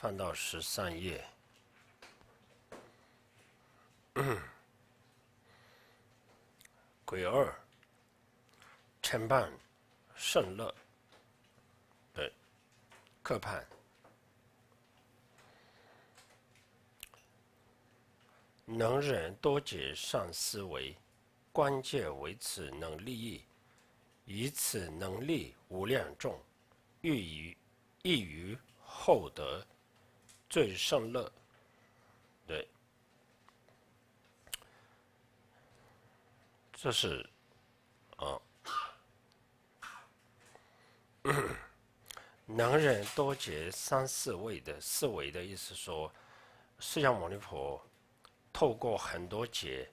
翻到十三页。鬼二，承办圣乐，对，客判。能忍多解善思维，关键为此能利益，以此能力无量众，欲于益于厚德。最胜乐，对，这是啊，能 人多劫三四位的思维的意思说，释迦牟尼佛透过很多劫。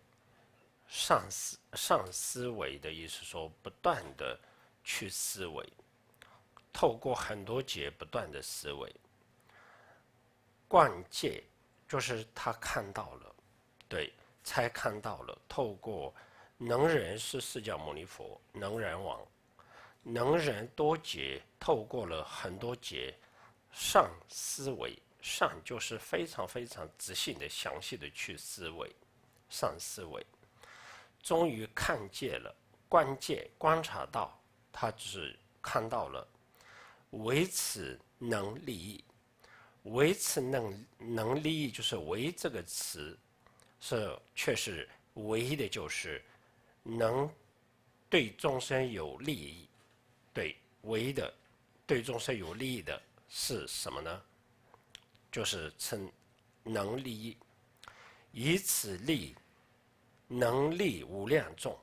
上思上思维的意思说，不断的去思维，透过很多节不断的思维。观戒，就是他看到了，对，才看到了。透过能人是释迦牟尼佛，能人王，能人多劫透过了很多劫，善思维，善就是非常非常仔细的、详细的去思维，善思维，终于看见了，观戒，观察到，他只是看到了，为此能利益。唯此能能利益，就是唯这个词，是确实唯一的，就是能对众生有利益。对，唯一的对众生有利益的是什么呢？就是称能利益，以此利能利无量众，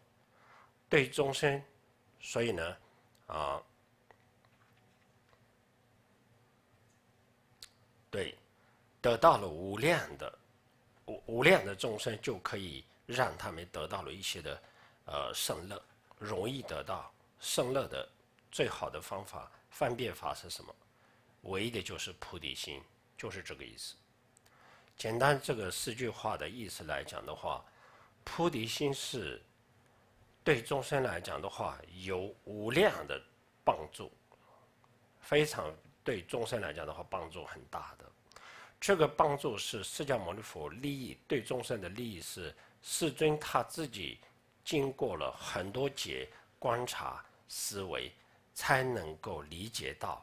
对众生。所以呢，啊。对，得到了无量的无无量的众生，就可以让他们得到了一些的呃胜乐，容易得到胜乐的最好的方法方便法是什么？唯一的就是菩提心，就是这个意思。简单这个四句话的意思来讲的话，菩提心是对众生来讲的话有无量的帮助，非常。对众生来讲的话，帮助很大的。这个帮助是释迦牟尼佛利益对众生的利益，是世尊他自己经过了很多劫观察思维，才能够理解到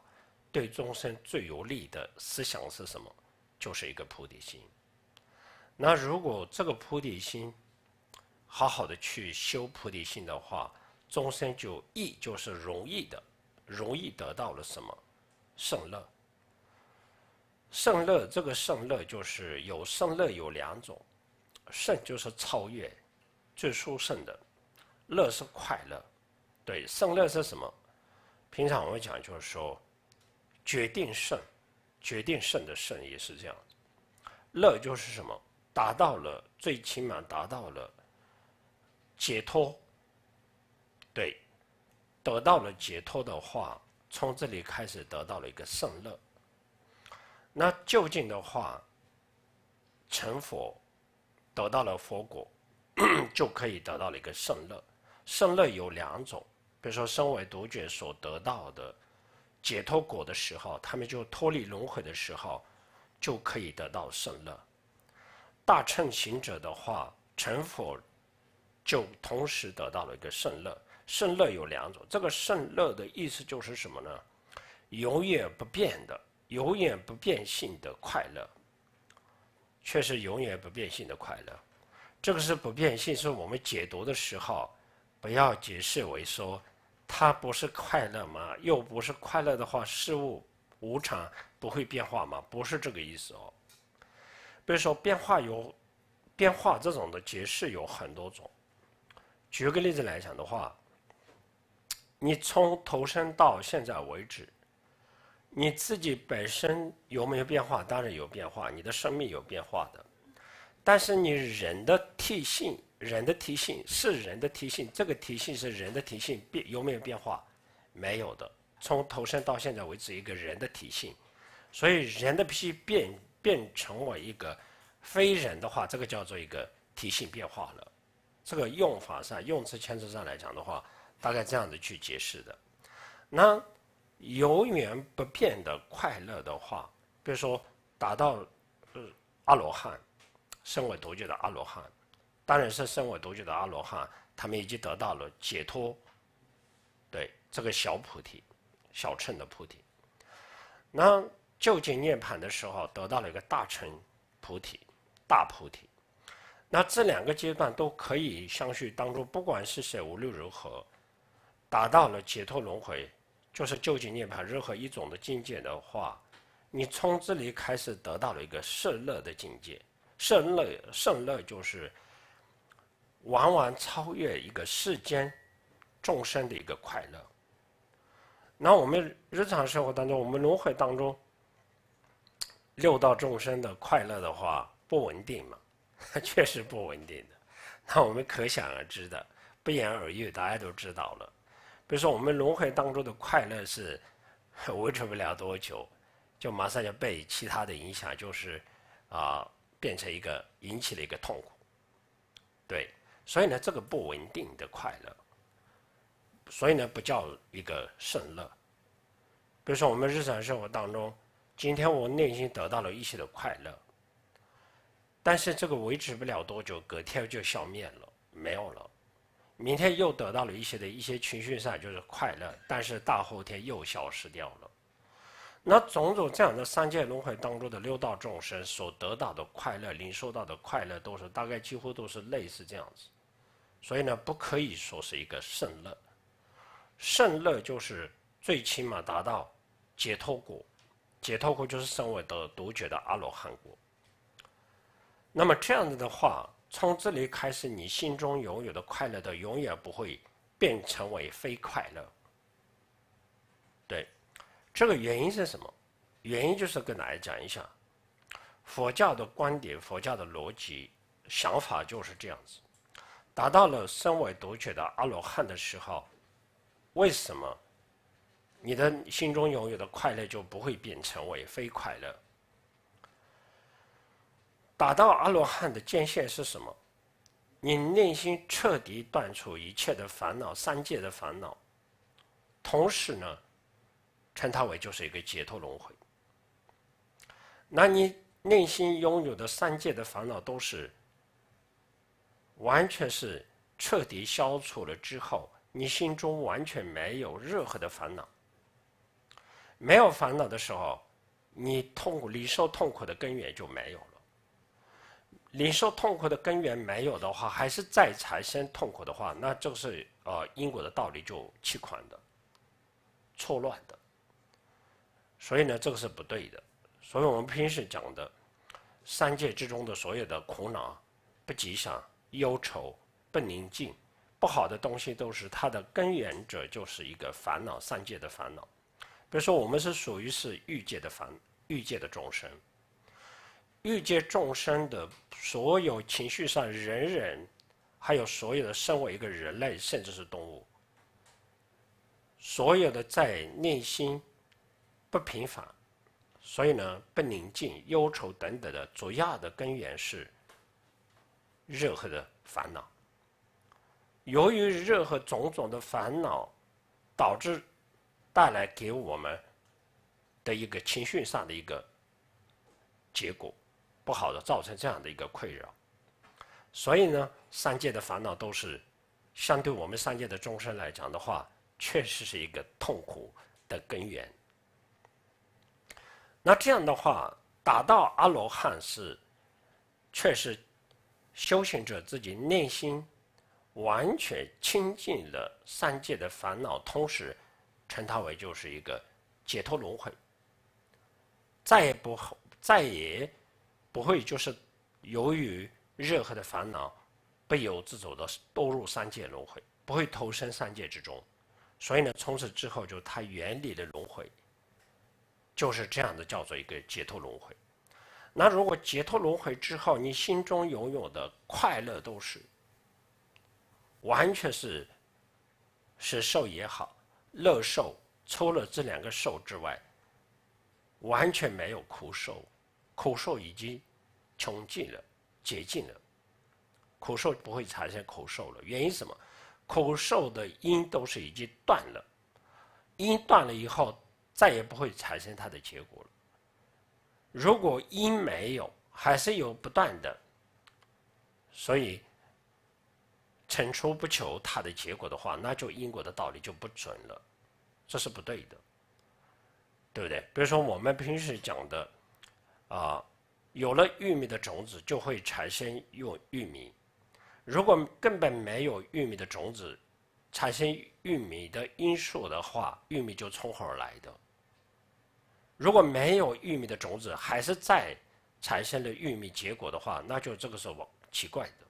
对众生最有利的思想是什么，就是一个菩提心。那如果这个菩提心好好的去修菩提心的话，众生就易，就是容易的，容易得到了什么？胜乐，胜乐这个胜乐就是有胜乐有两种，胜就是超越，最殊胜的，乐是快乐，对，胜乐是什么？平常我们讲就是说，决定胜，决定胜的胜也是这样乐就是什么？达到了，最起码达到了解脱，对，得到了解脱的话。从这里开始得到了一个胜乐，那究竟的话，成佛得到了佛果，就可以得到了一个胜乐。胜乐有两种，比如说身为独觉所得到的解脱果的时候，他们就脱离轮回的时候，就可以得到胜乐。大乘行者的话，成佛就同时得到了一个胜乐。胜乐有两种，这个胜乐的意思就是什么呢？永远不变的，永远不变性的快乐，却是永远不变性的快乐。这个是不变性，是我们解读的时候不要解释为说它不是快乐吗？又不是快乐的话，事物无常不会变化吗？不是这个意思哦。比如说变化有变化这种的解释有很多种，举个例子来讲的话。你从投身到现在为止，你自己本身有没有变化？当然有变化，你的生命有变化的。但是你人的体性，人的体性是人的体性，这个体性是人的体性，变有没有变化？没有的。从投身到现在为止，一个人的体性，所以人的必须变变成为一个非人的话，这个叫做一个体性变化了。这个用法上，用词前词上来讲的话。大概这样子去解释的。那永远不变的快乐的话，比如说达到呃阿罗汉，身为独觉的阿罗汉，当然是身为独觉的阿罗汉，他们已经得到了解脱，对这个小菩提、小乘的菩提。那究竟涅盘的时候，得到了一个大乘菩提、大菩提。那这两个阶段都可以相续当中，不管是谁，无论如何。达到了解脱轮回，就是究竟涅槃任何一种的境界的话，你从这里开始得到了一个圣乐的境界。圣乐圣乐就是往往超越一个世间众生的一个快乐。那我们日常生活当中，我们轮回当中六道众生的快乐的话不稳定嘛，确实不稳定的。那我们可想而知的，不言而喻，大家都知道了。比如说，我们轮回当中的快乐是 维持不了多久，就马上要被其他的影响，就是啊，变成一个引起了一个痛苦。对，所以呢，这个不稳定的快乐，所以呢，不叫一个胜乐。比如说，我们日常生活当中，今天我内心得到了一些的快乐，但是这个维持不了多久，隔天就消灭了，没有了。明天又得到了一些的一些情绪上就是快乐，但是大后天又消失掉了。那种种这样的三界轮回当中的六道众生所得到的快乐，领受到的快乐都是大概几乎都是类似这样子。所以呢，不可以说是一个圣乐。圣乐就是最起码达到解脱果，解脱果就是身为得独觉的阿罗汉果。那么这样子的话。从这里开始，你心中拥有的快乐，的永远不会变成为非快乐。对，这个原因是什么？原因就是跟大家讲一下，佛教的观点、佛教的逻辑、想法就是这样子。达到了身为独觉的阿罗汉的时候，为什么你的心中拥有的快乐就不会变成为非快乐？达到阿罗汉的界限是什么？你内心彻底断除一切的烦恼，三界的烦恼。同时呢，称它为就是一个解脱轮回。那你内心拥有的三界的烦恼都是完全是彻底消除了之后，你心中完全没有任何的烦恼。没有烦恼的时候，你痛苦、你受痛苦的根源就没有了。忍受痛苦的根源没有的话，还是再产生痛苦的话，那这个是呃因果的道理就气款的、错乱的，所以呢，这个是不对的。所以我们平时讲的三界之中的所有的苦恼、不吉祥、忧愁、不宁静、不好的东西，都是它的根源者，就是一个烦恼。三界的烦恼，比如说我们是属于是欲界的烦，欲界的众生。欲界众生的所有情绪上，人人还有所有的身为一个人类甚至是动物，所有的在内心不平凡，所以呢不宁静、忧愁等等的，主要的根源是任何的烦恼。由于任何种种的烦恼，导致带来给我们的一个情绪上的一个结果。不好的，造成这样的一个困扰，所以呢，三界的烦恼都是相对我们三界的众生来讲的话，确实是一个痛苦的根源。那这样的话，达到阿罗汉是，确实，修行者自己内心完全清净了三界的烦恼，同时称他为就是一个解脱轮回，再也不后，再也。不会，就是由于任何的烦恼不由自主的堕入三界轮回，不会投身三界之中。所以呢，从此之后就它原理的轮回，就是这样的叫做一个解脱轮回。那如果解脱轮回之后，你心中拥有的快乐都是完全是是受也好，乐受，除了这两个受之外，完全没有苦受。苦受已经穷尽了，竭尽了，苦受不会产生苦受了。原因什么？苦受的因都是已经断了，因断了以后，再也不会产生它的结果了。如果因没有，还是有不断的，所以层出不穷它的结果的话，那就因果的道理就不准了，这是不对的，对不对？比如说我们平时讲的。啊，有了玉米的种子，就会产生用玉米。如果根本没有玉米的种子，产生玉米的因素的话，玉米就从何而来的？如果没有玉米的种子，还是在产生了玉米结果的话，那就这个是不奇怪的，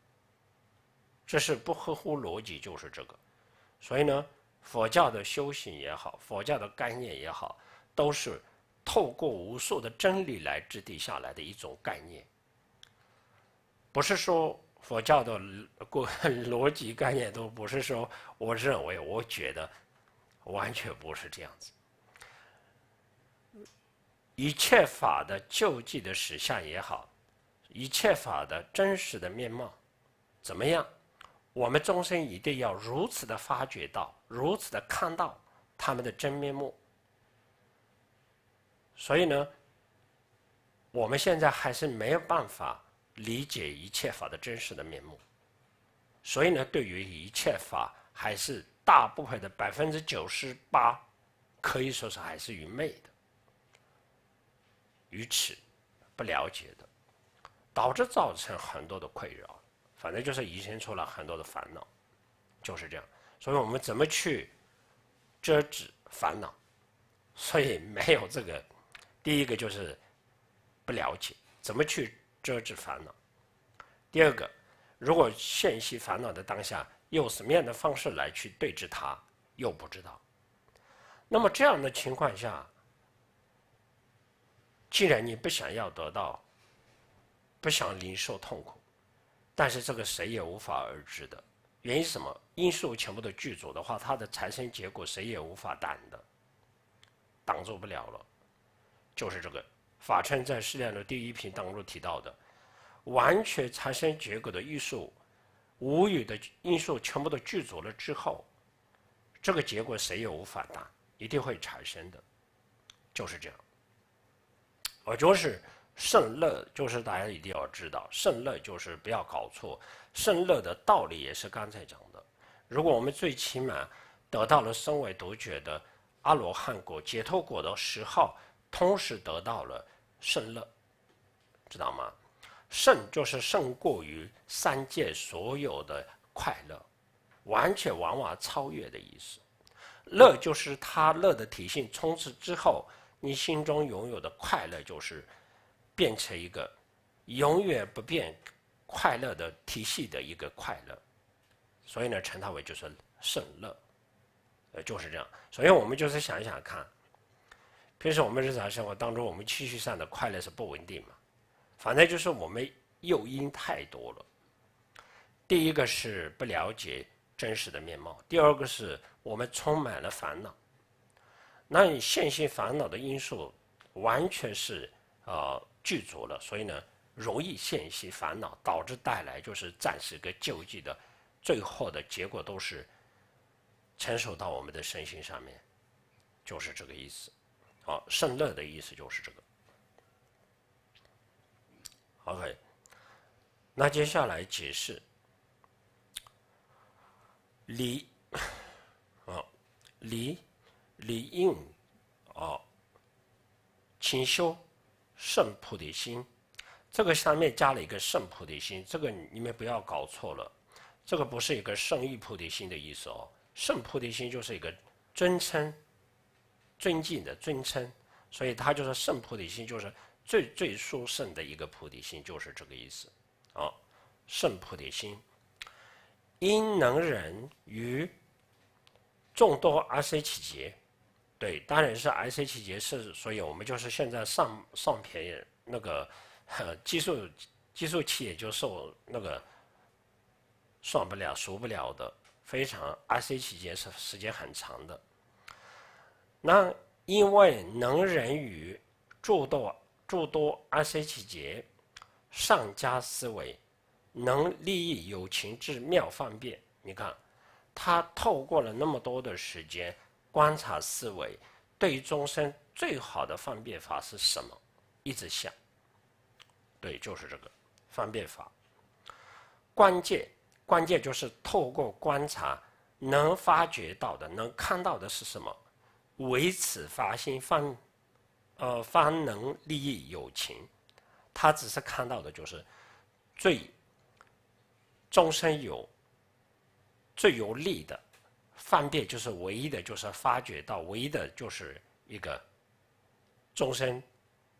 这是不合乎逻辑，就是这个。所以呢，佛教的修行也好，佛教的概念也好，都是。透过无数的真理来制定下来的一种概念，不是说佛教的过逻辑概念都不是说，我认为我觉得完全不是这样子。一切法的究竟的实相也好，一切法的真实的面貌怎么样，我们终身一定要如此的发掘到，如此的看到他们的真面目。所以呢，我们现在还是没有办法理解一切法的真实的面目，所以呢，对于一切法还是大部分的百分之九十八，可以说是还是愚昧的，愚痴、不了解的，导致造成很多的困扰，反正就是衍生出了很多的烦恼，就是这样。所以我们怎么去遮止烦恼？所以没有这个。第一个就是不了解怎么去遮止烦恼。第二个，如果现息烦恼的当下，用什么样的方式来去对治它，又不知道。那么这样的情况下，既然你不想要得到，不想临受痛苦，但是这个谁也无法而知的。原因什么？因素全部都具足的话，它的产生结果谁也无法挡的，挡住不了了。就是这个法称在《释量的第一品当中提到的，完全产生结果的因素、无语的因素全部都具足了之后，这个结果谁也无法答，一定会产生的，就是这样。我就是胜乐，就是大家一定要知道，胜乐就是不要搞错，胜乐的道理也是刚才讲的。如果我们最起码得到了身为独觉的阿罗汉果、解脱果的时候，同时得到了胜乐，知道吗？胜就是胜过于三界所有的快乐，完全往往超越的意思。乐就是他乐的体性，从此之后，你心中拥有的快乐就是变成一个永远不变快乐的体系的一个快乐。所以呢，陈大伟就说胜乐，呃就是这样。所以我们就是想想看。平时我们日常生活当中，我们情绪上的快乐是不稳定嘛？反正就是我们诱因太多了。第一个是不了解真实的面貌，第二个是我们充满了烦恼。那你现行烦恼的因素完全是呃具足了，所以呢，容易现行烦恼，导致带来就是暂时跟救济的，最后的结果都是承受到我们的身心上面，就是这个意思。啊，圣乐的意思就是这个。OK，那接下来解释理，啊，理理应，啊，勤修圣菩提心，这个上面加了一个圣菩提心，这个你们不要搞错了，这个不是一个圣意菩提心的意思哦，圣菩提心就是一个尊称。尊敬的尊称，所以他就是圣菩提心，就是最最殊胜的一个菩提心，就是这个意思。啊，圣菩提心，因能忍于众多阿阇奇劫，对，当然是阿阇奇劫是，所以我们就是现在上上便宜那个激数激数期也就受那个算不了、熟不了的，非常阿阇奇劫是时间很长的。那因为能人于诸多诸多阿身起解，上加思维，能利益有情之妙方便。你看，他透过了那么多的时间观察思维，对众生最好的方便法是什么？一直想，对，就是这个方便法。关键关键就是透过观察，能发掘到的、能看到的是什么？为此发心，方呃方能利益友情。他只是看到的就是最终身有最有利的方便，就是唯一的就是发觉到唯一的就是一个终身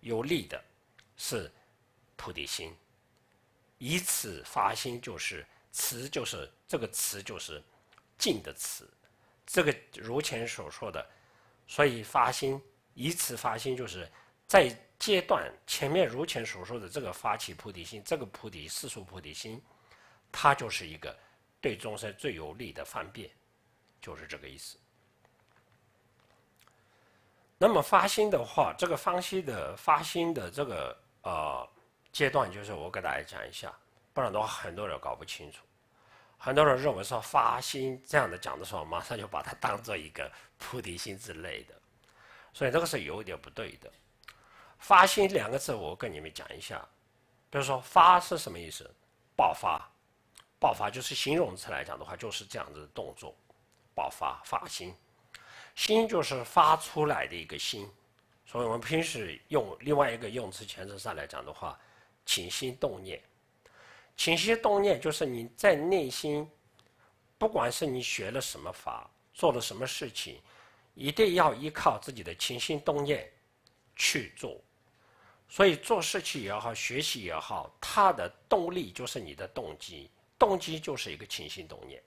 有利的，是菩提心。以此发心，就是慈，就是这个慈，就是净的慈。这个如前所说的。所以发心，以此发心，就是在阶段前面如前所说的这个发起菩提心，这个菩提世俗菩提心，它就是一个对终生最有利的方便，就是这个意思。那么发心的话，这个方西的发心的这个呃阶段，就是我给大家讲一下，不然的话很多人搞不清楚。很多人认为说发心这样的讲的时候，马上就把它当做一个菩提心之类的，所以这个是有一点不对的。发心两个字，我跟你们讲一下，比如说发是什么意思？爆发，爆发就是形容词来讲的话，就是这样子的动作，爆发发心，心就是发出来的一个心，所以我们平时用另外一个用词，全置上来讲的话，起心动念。情心动念就是你在内心，不管是你学了什么法，做了什么事情，一定要依靠自己的情心动念去做。所以做事情也好，学习也好，它的动力就是你的动机，动机就是一个情心动念。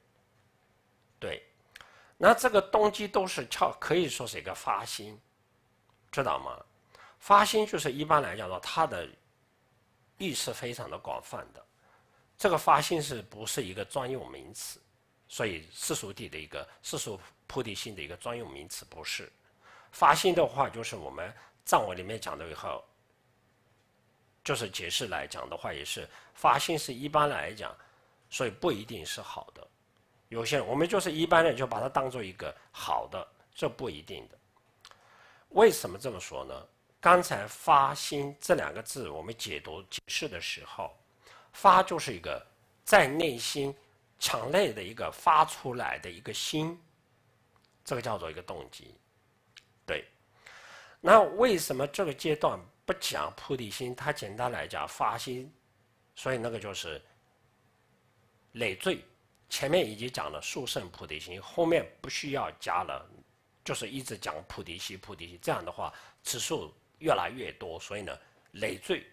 对，那这个动机都是叫可以说是一个发心，知道吗？发心就是一般来讲呢，它的意识非常的广泛的。这个发心是不是一个专用名词？所以世俗地的一个世俗菩提心的一个专用名词不是。发心的话，就是我们藏文里面讲的以后，就是解释来讲的话，也是发心是一般来讲，所以不一定是好的。有些人，我们就是一般人就把它当做一个好的，这不一定的。为什么这么说呢？刚才发心这两个字，我们解读解释的时候。发就是一个在内心强烈的一个发出来的一个心，这个叫做一个动机，对。那为什么这个阶段不讲菩提心？它简单来讲，发心，所以那个就是累赘。前面已经讲了速胜菩提心，后面不需要加了，就是一直讲菩提心、菩提心。这样的话，次数越来越多，所以呢，累赘。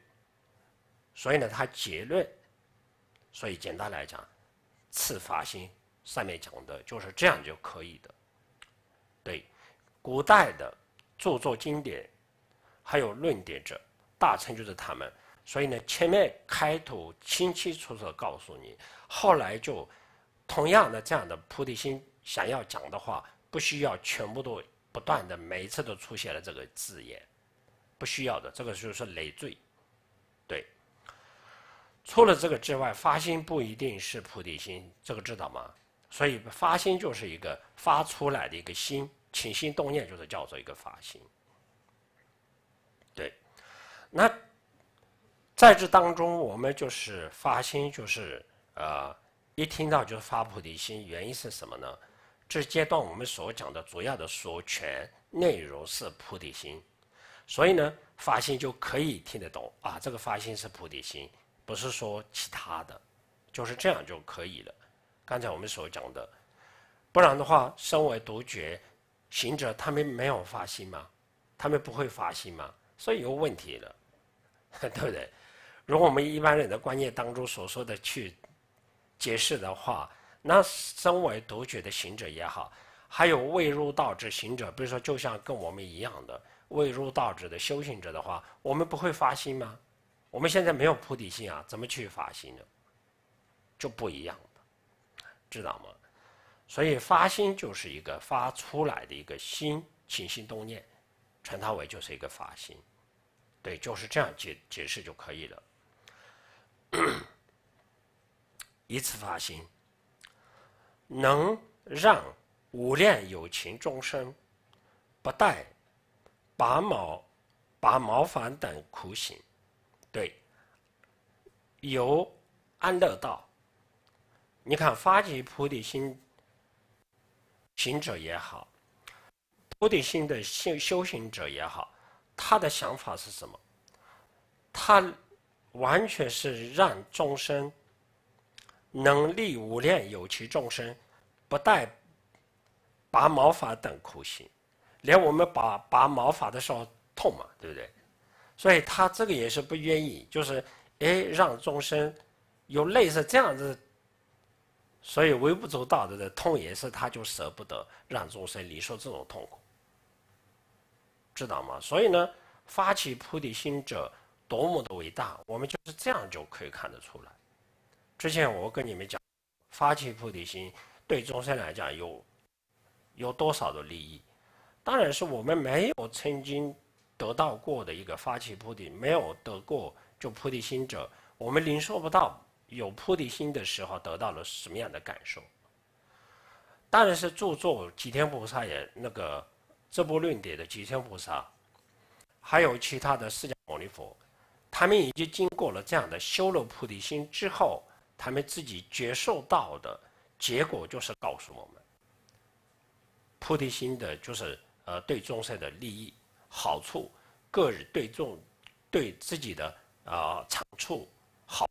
所以呢，他结论，所以简单来讲，次法心上面讲的就是这样就可以的。对，古代的著作经典，还有论点者，大成就是他们。所以呢，前面开头清清楚楚告诉你，后来就同样的这样的菩提心想要讲的话，不需要全部都不断的每一次都出现了这个字眼，不需要的，这个就是累赘。对。除了这个之外，发心不一定是菩提心，这个知道吗？所以发心就是一个发出来的一个心，起心动念就是叫做一个发心。对，那在这当中，我们就是发心，就是呃，一听到就是发菩提心，原因是什么呢？这阶段我们所讲的主要的所全内容是菩提心，所以呢，发心就可以听得懂啊，这个发心是菩提心。不是说其他的，就是这样就可以了。刚才我们所讲的，不然的话，身为独觉行者，他们没有发心吗？他们不会发心吗？所以有问题了，对不对？如果我们一般人的观念当中所说的去解释的话，那身为独觉的行者也好，还有未入道之行者，比如说就像跟我们一样的未入道者的修行者的话，我们不会发心吗？我们现在没有菩提心啊，怎么去发心呢？就不一样的，知道吗？所以发心就是一个发出来的一个心起心动念，称它为就是一个发心，对，就是这样解解释就可以了。一次发心，能让五量有情众生不带拔毛、拔毛反等苦行。由安乐道，你看发起菩提心行者也好，菩提心的修修行者也好，他的想法是什么？他完全是让众生能力无量有其众生不带拔毛法等苦行，连我们拔拔毛法的时候痛嘛，对不对？所以他这个也是不愿意，就是。哎，让众生有类似这样子，所以微不足道的的痛也是，他就舍不得让众生离受这种痛苦，知道吗？所以呢，发起菩提心者多么的伟大，我们就是这样就可以看得出来。之前我跟你们讲，发起菩提心对众生来讲有有多少的利益，当然是我们没有曾经得到过的一个发起菩提，没有得过。就菩提心者，我们领受不到有菩提心的时候得到了什么样的感受？当然是著作《几天菩萨》也那个这部论点的几天菩萨，还有其他的释迦牟尼佛，他们已经经过了这样的修了菩提心之后，他们自己觉受到的结果，就是告诉我们，菩提心的，就是呃对众生的利益好处，个人对众对自己的。啊，长处好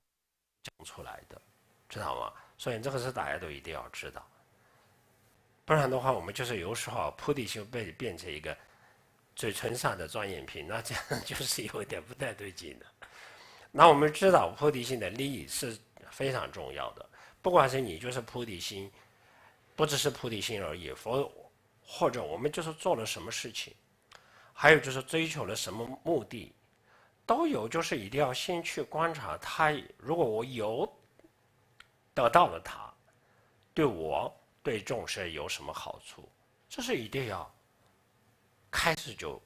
讲出来的，知道吗？所以这个是大家都一定要知道，不然的话，我们就是有时候菩提心被变成一个嘴唇上的双眼皮，那这样就是有点不太对劲了。那我们知道菩提心的利益是非常重要的，不管是你就是菩提心，不只是菩提心而已，或或者我们就是做了什么事情，还有就是追求了什么目的。都有，就是一定要先去观察他。如果我有得到了他，对我对众生有什么好处？这是一定要开始就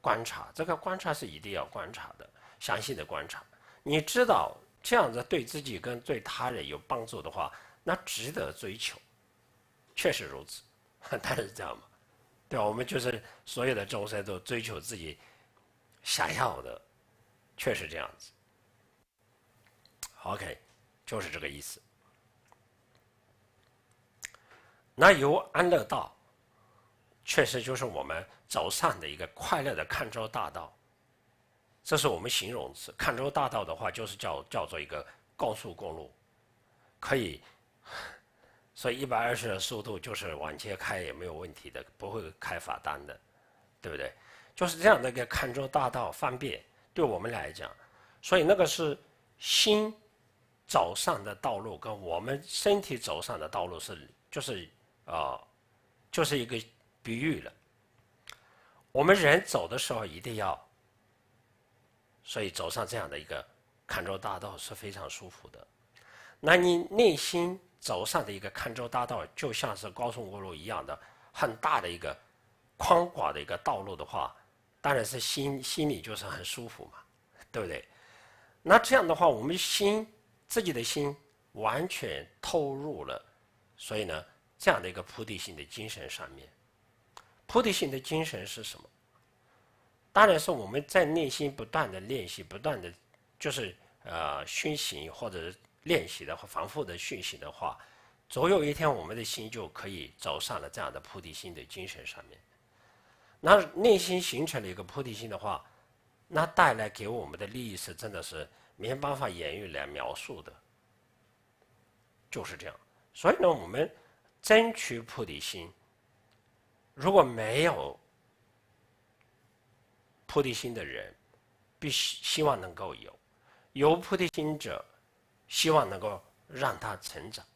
观察，这个观察是一定要观察的，详细的观察。你知道这样子对自己跟对他人有帮助的话，那值得追求。确实如此，但是这样嘛？对吧？我们就是所有的众生都追求自己想要的。确实这样子，OK，就是这个意思。那由安乐道，确实就是我们走上的一个快乐的康州大道，这是我们形容词。康州大道的话，就是叫叫做一个高速公路，可以，所以一百二十的速度就是往前开也没有问题的，不会开罚单的，对不对？就是这样的一个康州大道，方便。对我们来讲，所以那个是心走上的道路，跟我们身体走上的道路是，就是啊，就是一个比喻了。我们人走的时候一定要，所以走上这样的一个坎州大道是非常舒服的。那你内心走上的一个坎州大道，就像是高速公路一样的，很大的一个宽广的一个道路的话。当然是心，心里就是很舒服嘛，对不对？那这样的话，我们心自己的心完全投入了，所以呢，这样的一个菩提心的精神上面，菩提心的精神是什么？当然是我们在内心不断的练习，不断的，就是呃熏习或者练习的或反复的熏习的话，总有一天我们的心就可以走上了这样的菩提心的精神上面。那内心形成了一个菩提心的话，那带来给我们的利益是真的是没办法言语来描述的，就是这样。所以呢，我们争取菩提心。如果没有菩提心的人，必须希望能够有有菩提心者，希望能够让他成长。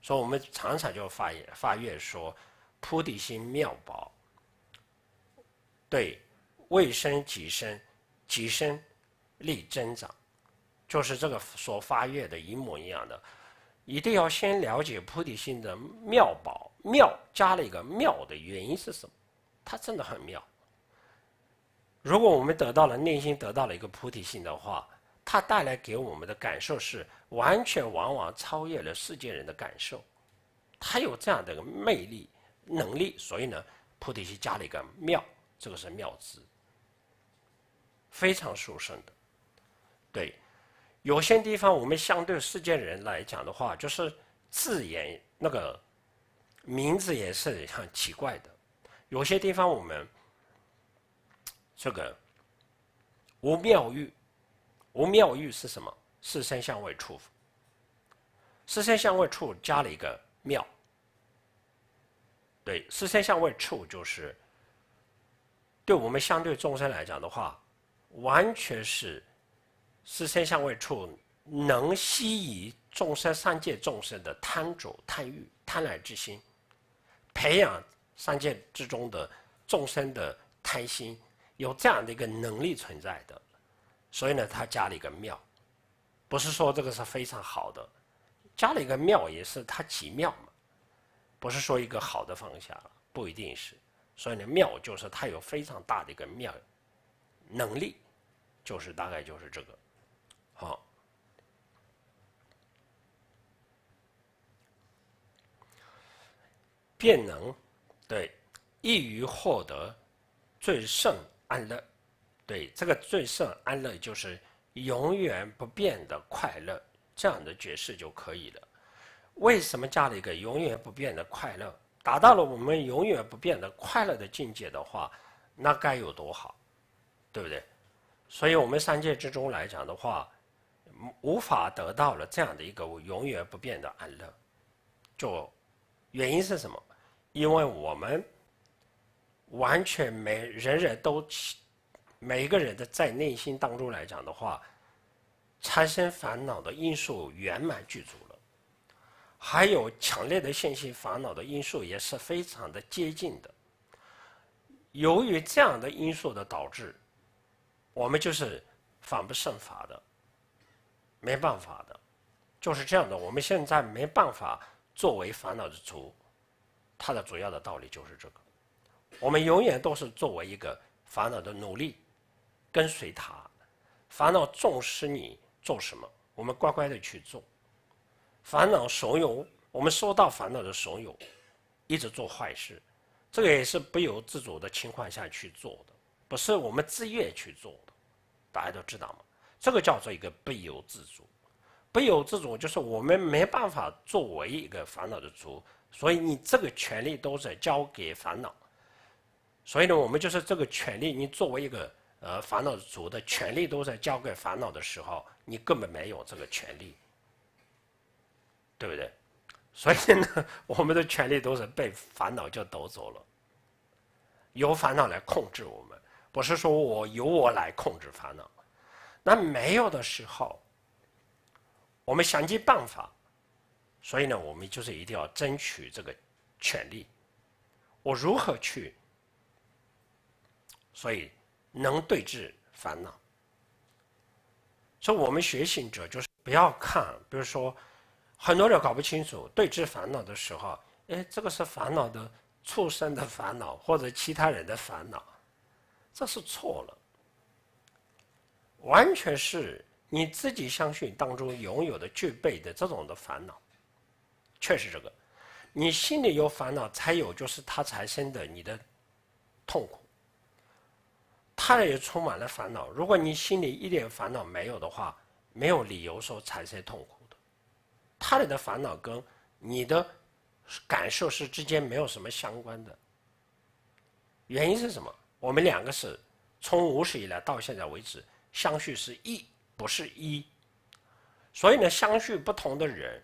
所以，我们常常就发发愿说：“菩提心妙宝。”对，未生即生，即生力增长，就是这个所发愿的一模一样的。一定要先了解菩提心的妙宝，妙加了一个妙的原因是什么？它真的很妙。如果我们得到了内心得到了一个菩提心的话，它带来给我们的感受是完全往往超越了世界人的感受。它有这样的个魅力能力，所以呢，菩提心加了一个妙。这个是妙字，非常殊胜的。对，有些地方我们相对世界人来讲的话，就是字眼那个名字也是很奇怪的。有些地方我们这个无妙玉，无妙玉是什么？四身相位处，四身相位处加了一个妙。对，四身相位处就是。对我们相对众生来讲的话，完全是施身相位处，能吸引众生三界众生的贪着、贪欲、贪婪之心，培养三界之中的众生的贪心，有这样的一个能力存在的。所以呢，他加了一个庙，不是说这个是非常好的，加了一个庙也是他起庙嘛，不是说一个好的方向，不一定是。所以呢，妙就是它有非常大的一个妙能力，就是大概就是这个，好，便能对易于获得最胜安乐，对这个最胜安乐就是永远不变的快乐，这样的解释就可以了。为什么加了一个永远不变的快乐？达到了我们永远不变的快乐的境界的话，那该有多好，对不对？所以，我们三界之中来讲的话，无法得到了这样的一个永远不变的安乐，就原因是什么？因为我们完全没人人都每个人的在内心当中来讲的话，产生烦恼的因素圆满具足。还有强烈的信息烦恼的因素也是非常的接近的。由于这样的因素的导致，我们就是防不胜防的，没办法的，就是这样的。我们现在没办法作为烦恼的主，它的主要的道理就是这个。我们永远都是作为一个烦恼的努力，跟随他，烦恼纵使你做什么，我们乖乖的去做。烦恼怂恿我们受到烦恼的怂恿，一直做坏事，这个也是不由自主的情况下去做的，不是我们自愿去做的。大家都知道吗？这个叫做一个不由自主，不由自主就是我们没办法作为一个烦恼的主，所以你这个权利都是交给烦恼。所以呢，我们就是这个权利，你作为一个呃烦恼主的权利都在交给烦恼的时候，你根本没有这个权利。对不对？所以呢，我们的权利都是被烦恼就夺走了，由烦恼来控制我们，不是说我由我来控制烦恼。那没有的时候，我们想尽办法。所以呢，我们就是一定要争取这个权利。我如何去？所以能对峙烦恼。所以，我们学习者就是不要看，比如说。很多人搞不清楚对峙烦恼的时候，哎，这个是烦恼的、畜生的烦恼或者其他人的烦恼，这是错了。完全是你自己相信当中拥有的、具备的这种的烦恼，确实这个。你心里有烦恼，才有就是它产生的你的痛苦。他也充满了烦恼。如果你心里一点烦恼没有的话，没有理由说产生痛苦。他人的烦恼跟你的感受是之间没有什么相关的，原因是什么？我们两个是从无始以来到现在为止相续是一，不是一，所以呢，相续不同的人，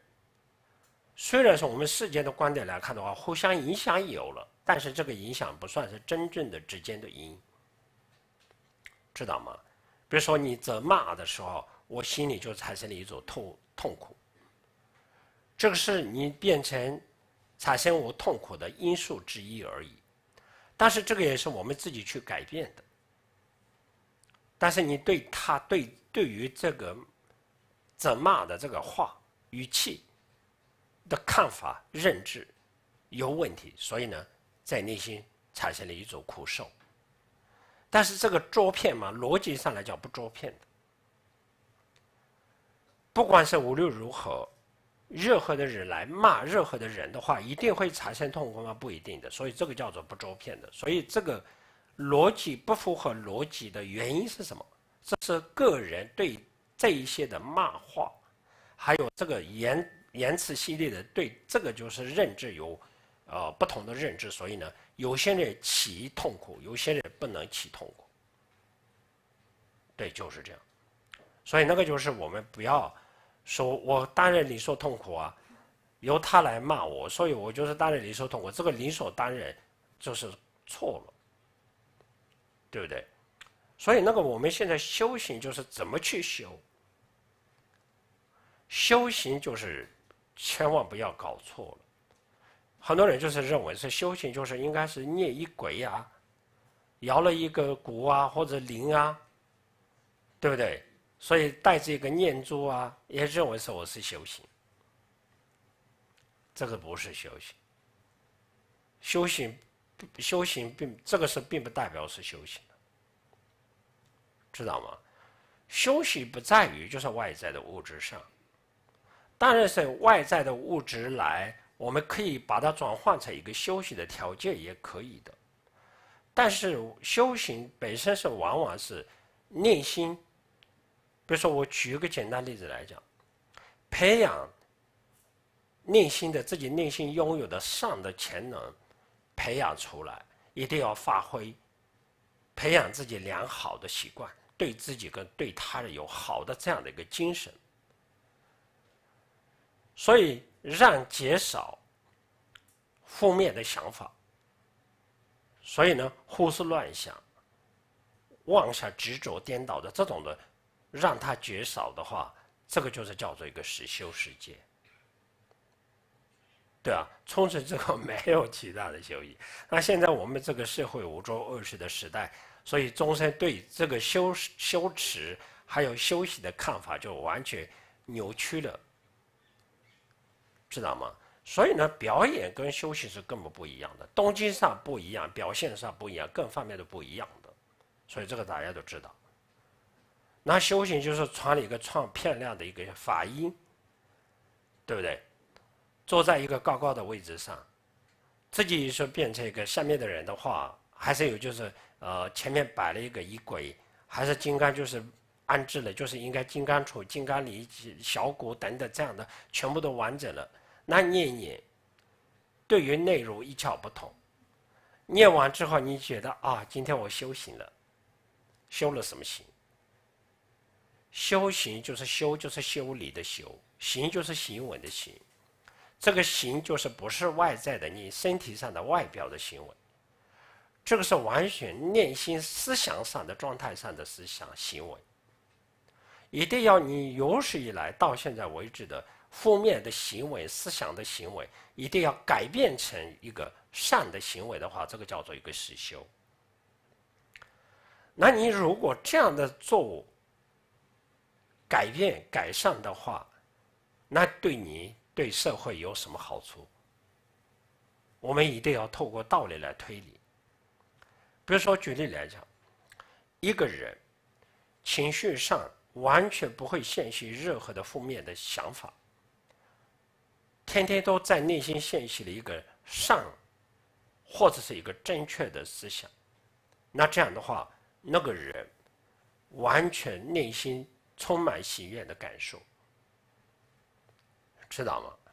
虽然说我们世间的观点来看的话，互相影响有了，但是这个影响不算是真正的之间的因，知道吗？比如说你责骂的时候，我心里就产生了一种痛痛苦。这个是你变成产生我痛苦的因素之一而已，但是这个也是我们自己去改变的。但是你对他对对于这个责骂的这个话语气的看法认知有问题，所以呢，在内心产生了一种苦受。但是这个捉骗嘛，逻辑上来讲不捉骗的，不管是无论如何。任何的人来骂任何的人的话，一定会产生痛苦吗？不一定的，所以这个叫做不周遍的。所以这个逻辑不符合逻辑的原因是什么？这是个人对这一些的骂话，还有这个言言辞系列的对这个就是认知有呃不同的认知，所以呢，有些人起痛苦，有些人不能起痛苦。对，就是这样。所以那个就是我们不要。说我担任你受痛苦啊，由他来骂我，所以我就是担任你受痛苦，这个理所当然就是错了，对不对？所以那个我们现在修行就是怎么去修？修行就是千万不要搞错了，很多人就是认为是修行就是应该是念一鬼啊，摇了一个鼓啊或者铃啊，对不对？所以带着一个念珠啊，也认为说我是修行，这个不是修行。修行，修行并这个是并不代表是修行，知道吗？修行不在于就是外在的物质上，当然是外在的物质来，我们可以把它转换成一个休息的条件，也可以的。但是修行本身是往往是内心。比如说，我举一个简单例子来讲，培养内心的自己内心拥有的善的潜能，培养出来一定要发挥，培养自己良好的习惯，对自己跟对他人有好的这样的一个精神。所以，让减少负面的想法，所以呢，胡思乱想、妄想、执着、颠倒的这种的。让他减少的话，这个就是叫做一个实修实践，对啊，从此之后没有其他的修意。那现在我们这个社会五浊恶世的时代，所以众生对这个修修持还有休息的看法就完全扭曲了，知道吗？所以呢，表演跟修行是根本不一样的，动机上不一样，表现上不一样，各方面都不一样的，所以这个大家都知道。那修行就是传了一个创片量的一个法音，对不对？坐在一个高高的位置上，自己说变成一个下面的人的话，还是有就是呃前面摆了一个仪轨，还是金刚就是安置了，就是应该金刚杵、金刚铃、小鼓等等这样的全部都完整了。那念一念对于内容一窍不通，念完之后你觉得啊，今天我修行了，修了什么行？修行就是修，就是修理的修；行就是行为的行。这个行就是不是外在的，你身体上的外表的行为。这个是完全内心思想上的状态上的思想行为。一定要你有史以来到现在为止的负面的行为、思想的行为，一定要改变成一个善的行为的话，这个叫做一个实修。那你如果这样的做，改变、改善的话，那对你、对社会有什么好处？我们一定要透过道理来推理。比如说，举例来讲，一个人情绪上完全不会现起任何的负面的想法，天天都在内心现起了一个善，或者是一个正确的思想。那这样的话，那个人完全内心。充满喜悦的感受，知道吗？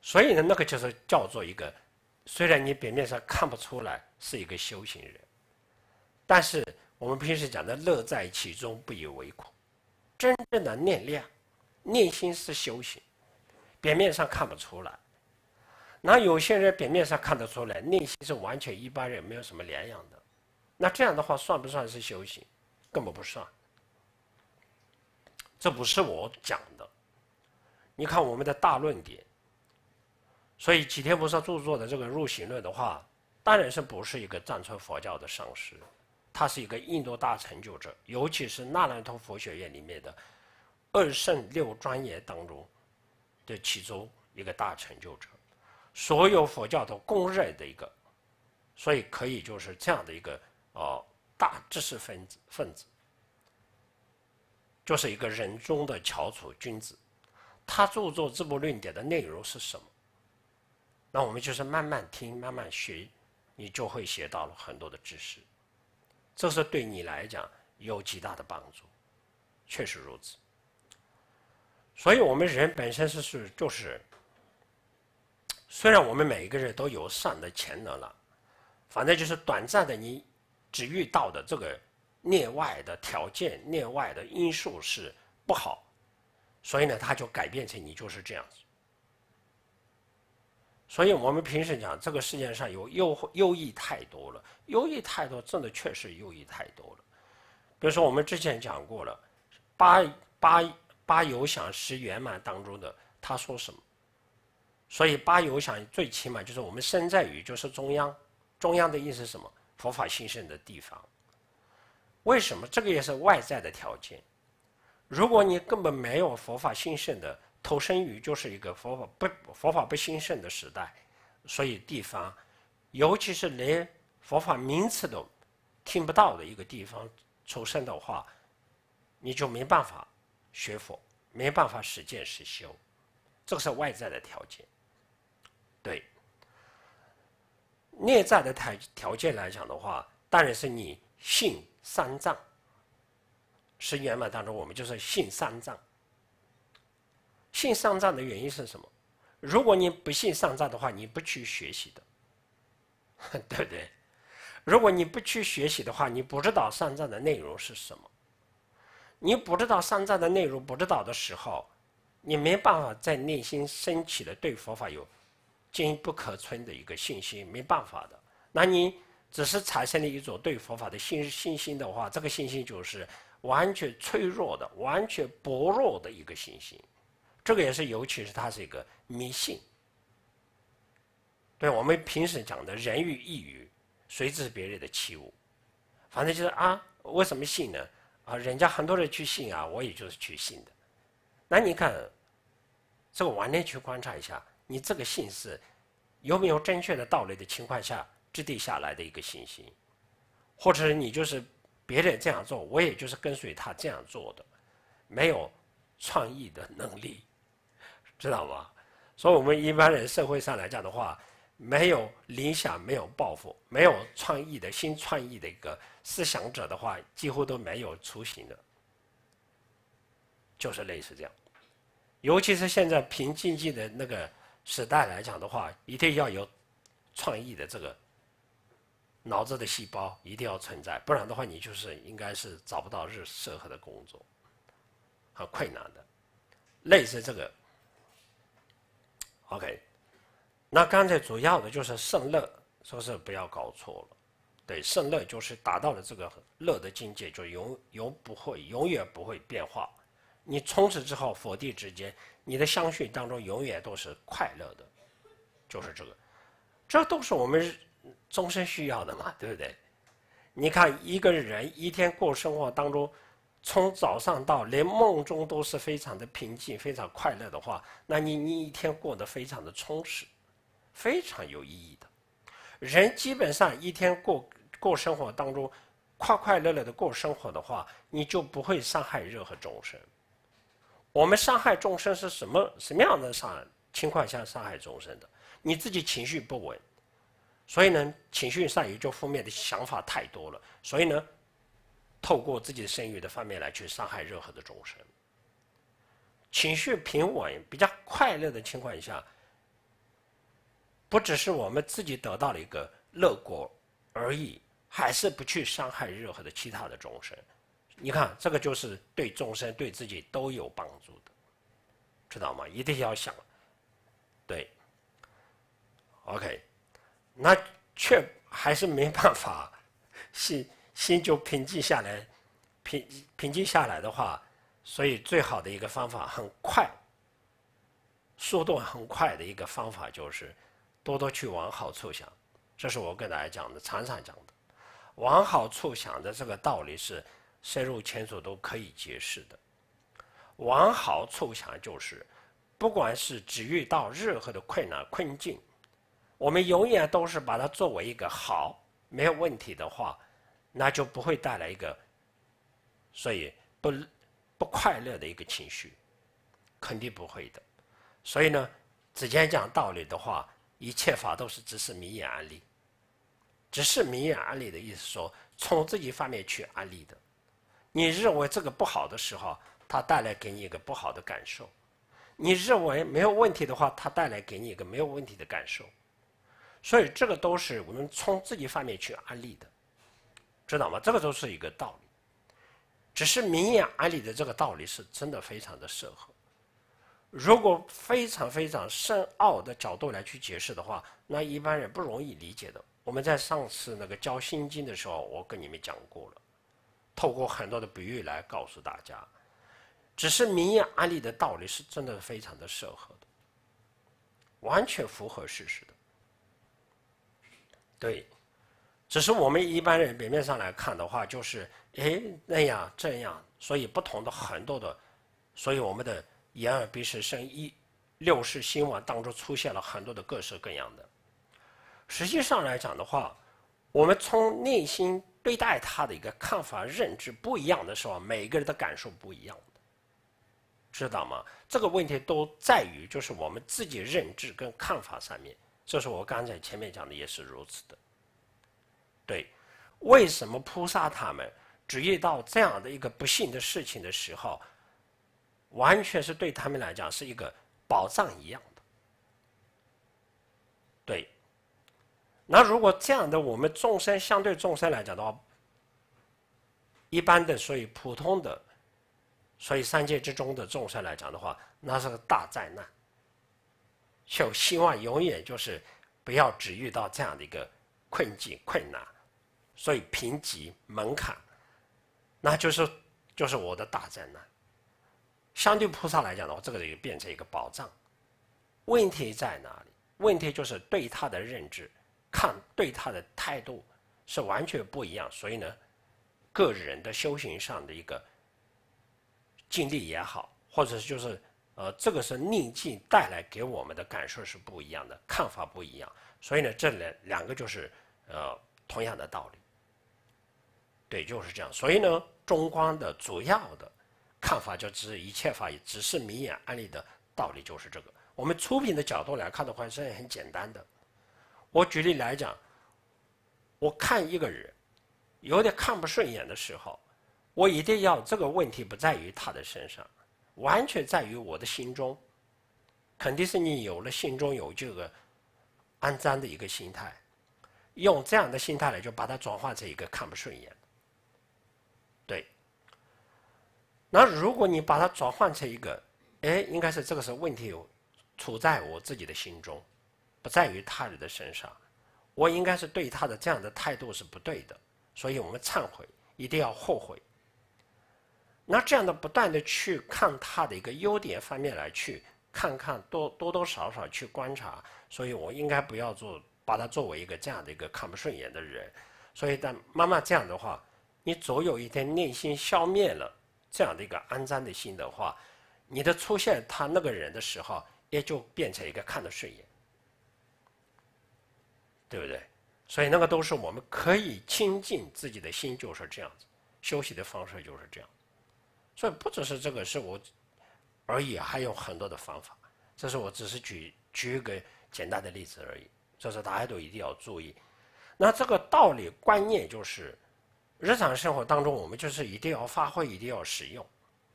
所以呢，那个就是叫做一个，虽然你表面上看不出来是一个修行人，但是我们平时讲的乐在其中不以为苦，真正的念量、念心是修行，表面上看不出来。那有些人表面上看得出来，内心是完全一般人没有什么两样的，那这样的话算不算是修行？根本不算。这不是我讲的，你看我们的大论点。所以，几天菩萨著作的这个《入行论》的话，当然是不是一个藏传佛教的上师，他是一个印度大成就者，尤其是那兰陀佛学院里面的二圣六庄严当中的其中一个大成就者，所有佛教都公认的一个，所以可以就是这样的一个哦大知识分子分子。就是一个人中的翘楚君子，他著作这部论点的内容是什么？那我们就是慢慢听，慢慢学，你就会学到了很多的知识，这是对你来讲有极大的帮助，确实如此。所以我们人本身是是就是，虽然我们每一个人都有善的潜能了，反正就是短暂的，你只遇到的这个。内外的条件，内外的因素是不好，所以呢，他就改变成你就是这样子。所以我们平时讲，这个世界上有诱诱益太多了，诱益太多，真的确实诱益太多了。比如说我们之前讲过了，八八八有想十圆满当中的他说什么？所以八有想最起码就是我们身在于就是中央，中央的意思是什么？佛法兴盛的地方。为什么这个也是外在的条件？如果你根本没有佛法兴盛的，投身于就是一个佛法不佛法不兴盛的时代，所以地方，尤其是连佛法名词都听不到的一个地方出生的话，你就没办法学佛，没办法实践实修，这个是外在的条件。对，内在的条条件来讲的话，当然是你信。三藏，十圆满当中，我们就是信三藏。信三藏的原因是什么？如果你不信三藏的话，你不去学习的，对不对？如果你不去学习的话，你不知道三藏的内容是什么，你不知道三藏的内容，不知道的时候，你没办法在内心升起的对佛法有坚不可摧的一个信心，没办法的。那你。只是产生了一种对佛法的信信心的话，这个信心就是完全脆弱的、完全薄弱的一个信心。这个也是，尤其是它是一个迷信。对我们平时讲的“人欲异欲，随之别人的器物”，反正就是啊，为什么信呢？啊，人家很多人去信啊，我也就是去信的。那你看，这个外面去观察一下，你这个信是有没有正确的道理的情况下？制定下来的一个信心，或者你就是别人这样做，我也就是跟随他这样做的，没有创意的能力，知道吗？所以，我们一般人社会上来讲的话，没有理想、没有抱负、没有创意的新创意的一个思想者的话，几乎都没有雏形的，就是类似这样。尤其是现在平经济的那个时代来讲的话，一定要有创意的这个。脑子的细胞一定要存在，不然的话，你就是应该是找不到日适合的工作，很困难的。类似这个。OK，那刚才主要的就是胜乐，说是不要搞错了。对，胜乐就是达到了这个乐的境界，就永永不会，永远不会变化。你从此之后佛地之间，你的相续当中永远都是快乐的，就是这个。这都是我们。终身需要的嘛，对不对？你看一个人一天过生活当中，从早上到连梦中都是非常的平静、非常快乐的话，那你你一天过得非常的充实，非常有意义的。人基本上一天过过生活当中，快快乐乐的过生活的话，你就不会伤害任何众生。我们伤害众生是什么什么样的上情况下伤害众生的？你自己情绪不稳。所以呢，情绪上也就负面的想法太多了。所以呢，透过自己的生育的方面来去伤害任何的众生。情绪平稳、比较快乐的情况下，不只是我们自己得到了一个乐果而已，还是不去伤害任何的其他的众生。你看，这个就是对众生、对自己都有帮助的，知道吗？一定要想，对，OK。那却还是没办法，心心就平静下来，平平静下来的话，所以最好的一个方法，很快，速度很快的一个方法就是，多多去往好处想，这是我跟大家讲的，常常讲的，往好处想的这个道理是深入浅出都可以解释的，往好处想就是，不管是只遇到任何的困难困境。我们永远都是把它作为一个好没有问题的话，那就不会带来一个，所以不不快乐的一个情绪，肯定不会的。所以呢，之前讲道理的话，一切法都是只是明眼案例，只是明眼案例的意思，说从这一方面去安利的。你认为这个不好的时候，它带来给你一个不好的感受；你认为没有问题的话，它带来给你一个没有问题的感受。所以这个都是我们从自己方面去安利的，知道吗？这个都是一个道理，只是明言安利的这个道理是真的非常的适合。如果非常非常深奥的角度来去解释的话，那一般人不容易理解的。我们在上次那个教心经的时候，我跟你们讲过了，透过很多的比喻来告诉大家，只是明言安利的道理是真的非常的适合的，完全符合事实的。对，只是我们一般人表面上来看的话，就是哎那样这样，所以不同的很多的，所以我们的言耳鼻舌身意六识新闻当中出现了很多的各式各样的。实际上来讲的话，我们从内心对待他的一个看法认知不一样的时候，每个人的感受不一样知道吗？这个问题都在于就是我们自己认知跟看法上面。这是我刚才前面讲的，也是如此的。对，为什么扑杀他们？只遇到这样的一个不幸的事情的时候，完全是对他们来讲是一个宝藏一样的。对，那如果这样的，我们众生相对众生来讲的话，一般的，所以普通的，所以三界之中的众生来讲的话，那是个大灾难。就希望永远就是不要只遇到这样的一个困境、困难，所以贫瘠门槛，那就是就是我的大灾难。相对菩萨来讲的话，这个就变成一个保障。问题在哪里？问题就是对他的认知、看对他的态度是完全不一样。所以呢，个人的修行上的一个经历也好，或者就是。呃，这个是逆境带来给我们的感受是不一样的，看法不一样，所以呢，这两两个就是呃同样的道理，对，就是这样。所以呢，中观的主要的看法就只一切法只是明眼安里的道理就是这个。我们出品的角度来看的话，是很简单的。我举例来讲，我看一个人有点看不顺眼的时候，我一定要这个问题不在于他的身上。完全在于我的心中，肯定是你有了心中有这个肮脏的一个心态，用这样的心态来就把它转换成一个看不顺眼。对，那如果你把它转换成一个，哎，应该是这个时候问题有出在我自己的心中，不在于他人的身上，我应该是对他的这样的态度是不对的，所以我们忏悔一定要后悔。那这样的不断的去看他的一个优点方面来去看看多多多少少去观察，所以我应该不要做把他作为一个这样的一个看不顺眼的人，所以但妈妈这样的话，你总有一天内心消灭了这样的一个肮脏的心的话，你的出现他那个人的时候也就变成一个看的顺眼，对不对？所以那个都是我们可以亲近自己的心就是这样子，休息的方式就是这样。所以不只是这个是我而已，还有很多的方法。这是我只是举举一个简单的例子而已。这是大家都一定要注意。那这个道理观念就是，日常生活当中我们就是一定要发挥，一定要使用，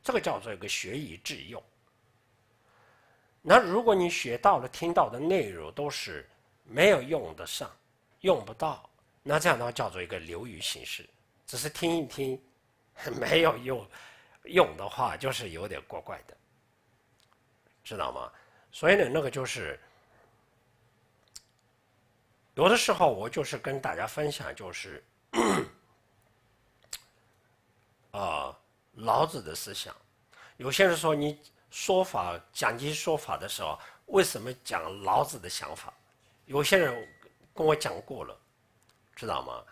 这个叫做一个学以致用。那如果你学到了、听到的内容都是没有用得上、用不到，那这样的话叫做一个流于形式，只是听一听，没有用。用的话就是有点怪怪的，知道吗？所以呢，那个就是有的时候我就是跟大家分享，就是啊，老子的思想。有些人说你说法讲经说法的时候，为什么讲老子的想法？有些人跟我讲过了，知道吗？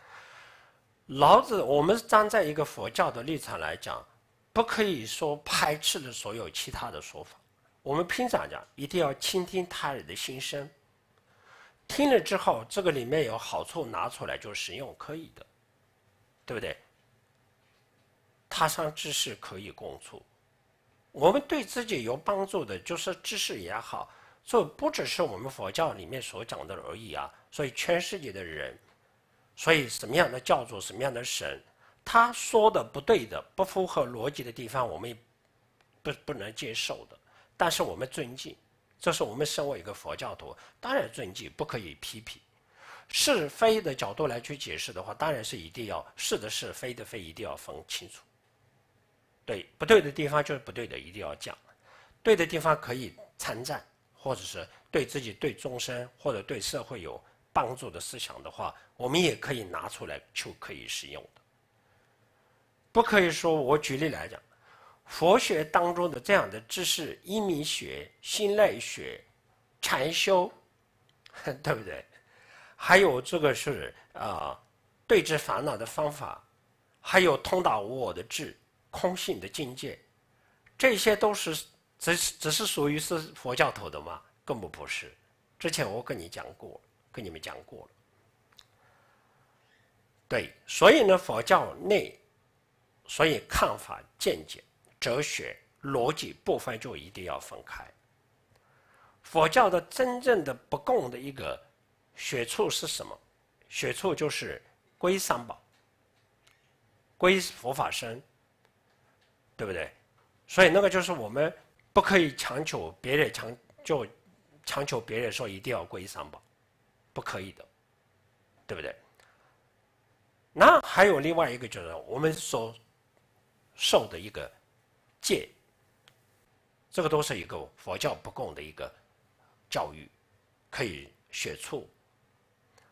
老子，我们站在一个佛教的立场来讲。不可以说排斥了所有其他的说法。我们平常讲，一定要倾听他人的心声，听了之后，这个里面有好处拿出来就使用，可以的，对不对？他山之石可以共处，我们对自己有帮助的，就是知识也好，这不只是我们佛教里面所讲的而已啊。所以全世界的人，所以什么样的教主，什么样的神。他说的不对的、不符合逻辑的地方，我们不不能接受的。但是我们尊敬，这是我们身为一个佛教徒，当然尊敬，不可以批评。是非的角度来去解释的话，当然是一定要是的是非的非一定要分清楚。对不对的地方就是不对的，一定要讲；对的地方可以参赞，或者是对自己、对众生或者对社会有帮助的思想的话，我们也可以拿出来就可以使用的。不可以说，我举例来讲，佛学当中的这样的知识，一明学、心赖学、禅修，对不对？还有这个是啊，对治烦恼的方法，还有通达无我的智、空性的境界，这些都是只只是属于是佛教徒的吗？根本不是。之前我跟你讲过，跟你们讲过了。对，所以呢，佛教内。所以看法、见解、哲学、逻辑部分就一定要分开。佛教的真正的不共的一个学处是什么？学处就是皈三宝、皈佛法身，对不对？所以那个就是我们不可以强求别人，强就强求别人说一定要皈三宝，不可以的，对不对？那还有另外一个就是我们所。受的一个戒，这个都是一个佛教不共的一个教育，可以学出。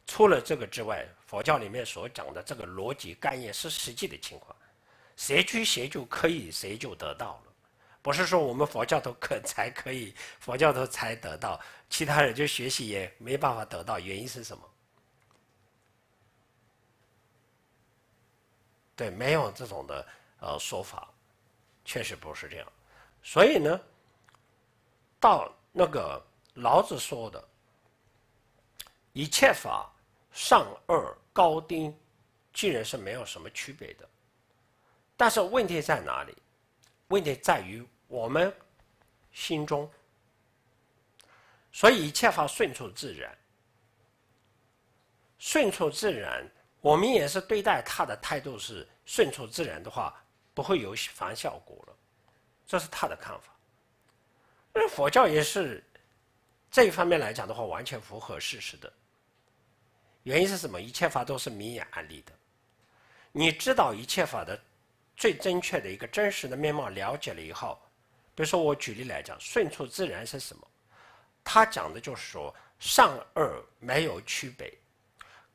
除了这个之外，佛教里面所讲的这个逻辑概念是实际的情况，谁去谁就可以，谁就得到了，不是说我们佛教徒可才可以，佛教徒才得到，其他人就学习也没办法得到，原因是什么？对，没有这种的。呃，说法确实不是这样，所以呢，到那个老子说的，一切法上二高丁，竟然是没有什么区别的。但是问题在哪里？问题在于我们心中。所以一切法顺从自然，顺从自然，我们也是对待他的态度是顺从自然的话。不会有反效果了，这是他的看法。那佛教也是这一方面来讲的话，完全符合事实的。原因是什么？一切法都是明眼安立的。你知道一切法的最正确的一个真实的面貌，了解了以后，比如说我举例来讲，顺处自然是什么？他讲的就是说善恶没有区别，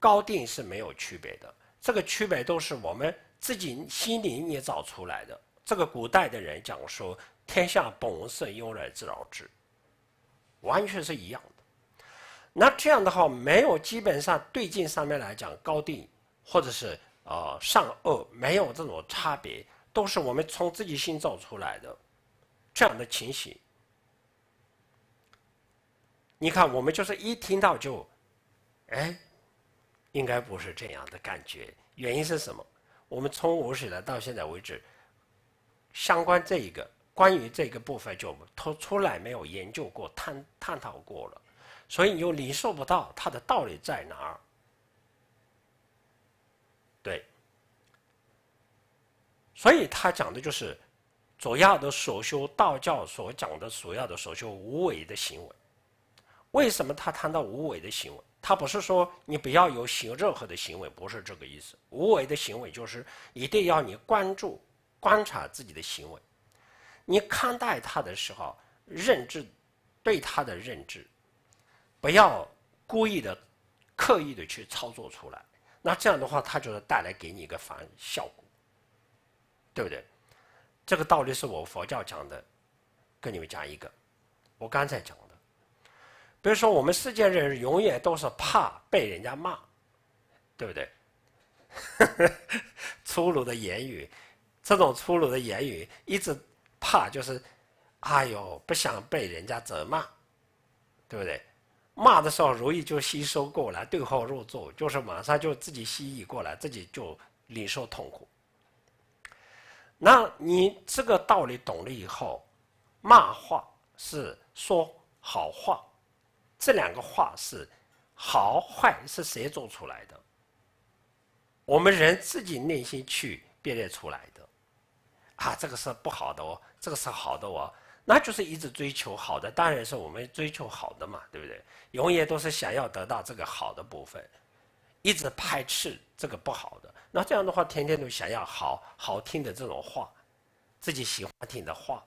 高定是没有区别的。这个区别都是我们。自己心灵也造出来的。这个古代的人讲说：“天下本是庸人自扰之。”完全是一样的。那这样的话，没有基本上对镜上面来讲，高低或者是呃善恶没有这种差别，都是我们从自己心造出来的。这样的情形，你看我们就是一听到就，哎，应该不是这样的感觉。原因是什么？我们从五史来到现在为止，相关这一个关于这个部分，就都出来没有研究过、探探讨过了，所以你又领受不到它的道理在哪儿。对，所以他讲的就是主要的所修道教所讲的，主要的所修无为的行为。为什么他谈到无为的行为？他不是说你不要有行任何的行为，不是这个意思。无为的行为就是一定要你关注、观察自己的行为，你看待他的时候认知，对他的认知，不要故意的、刻意的去操作出来。那这样的话，它就是带来给你一个反效果，对不对？这个道理是我佛教讲的，跟你们讲一个，我刚才讲。比如说，我们世界人永远都是怕被人家骂，对不对？粗鲁的言语，这种粗鲁的言语，一直怕就是，哎呦，不想被人家责骂，对不对？骂的时候容易就吸收过来，对号入座，就是马上就自己吸引过来，自己就领受痛苦。那你这个道理懂了以后，骂话是说好话。这两个话是好坏是谁做出来的？我们人自己内心去辨别出来的，啊，这个是不好的哦，这个是好的哦，那就是一直追求好的，当然是我们追求好的嘛，对不对？永远都是想要得到这个好的部分，一直排斥这个不好的。那这样的话，天天都想要好好听的这种话，自己喜欢听的话，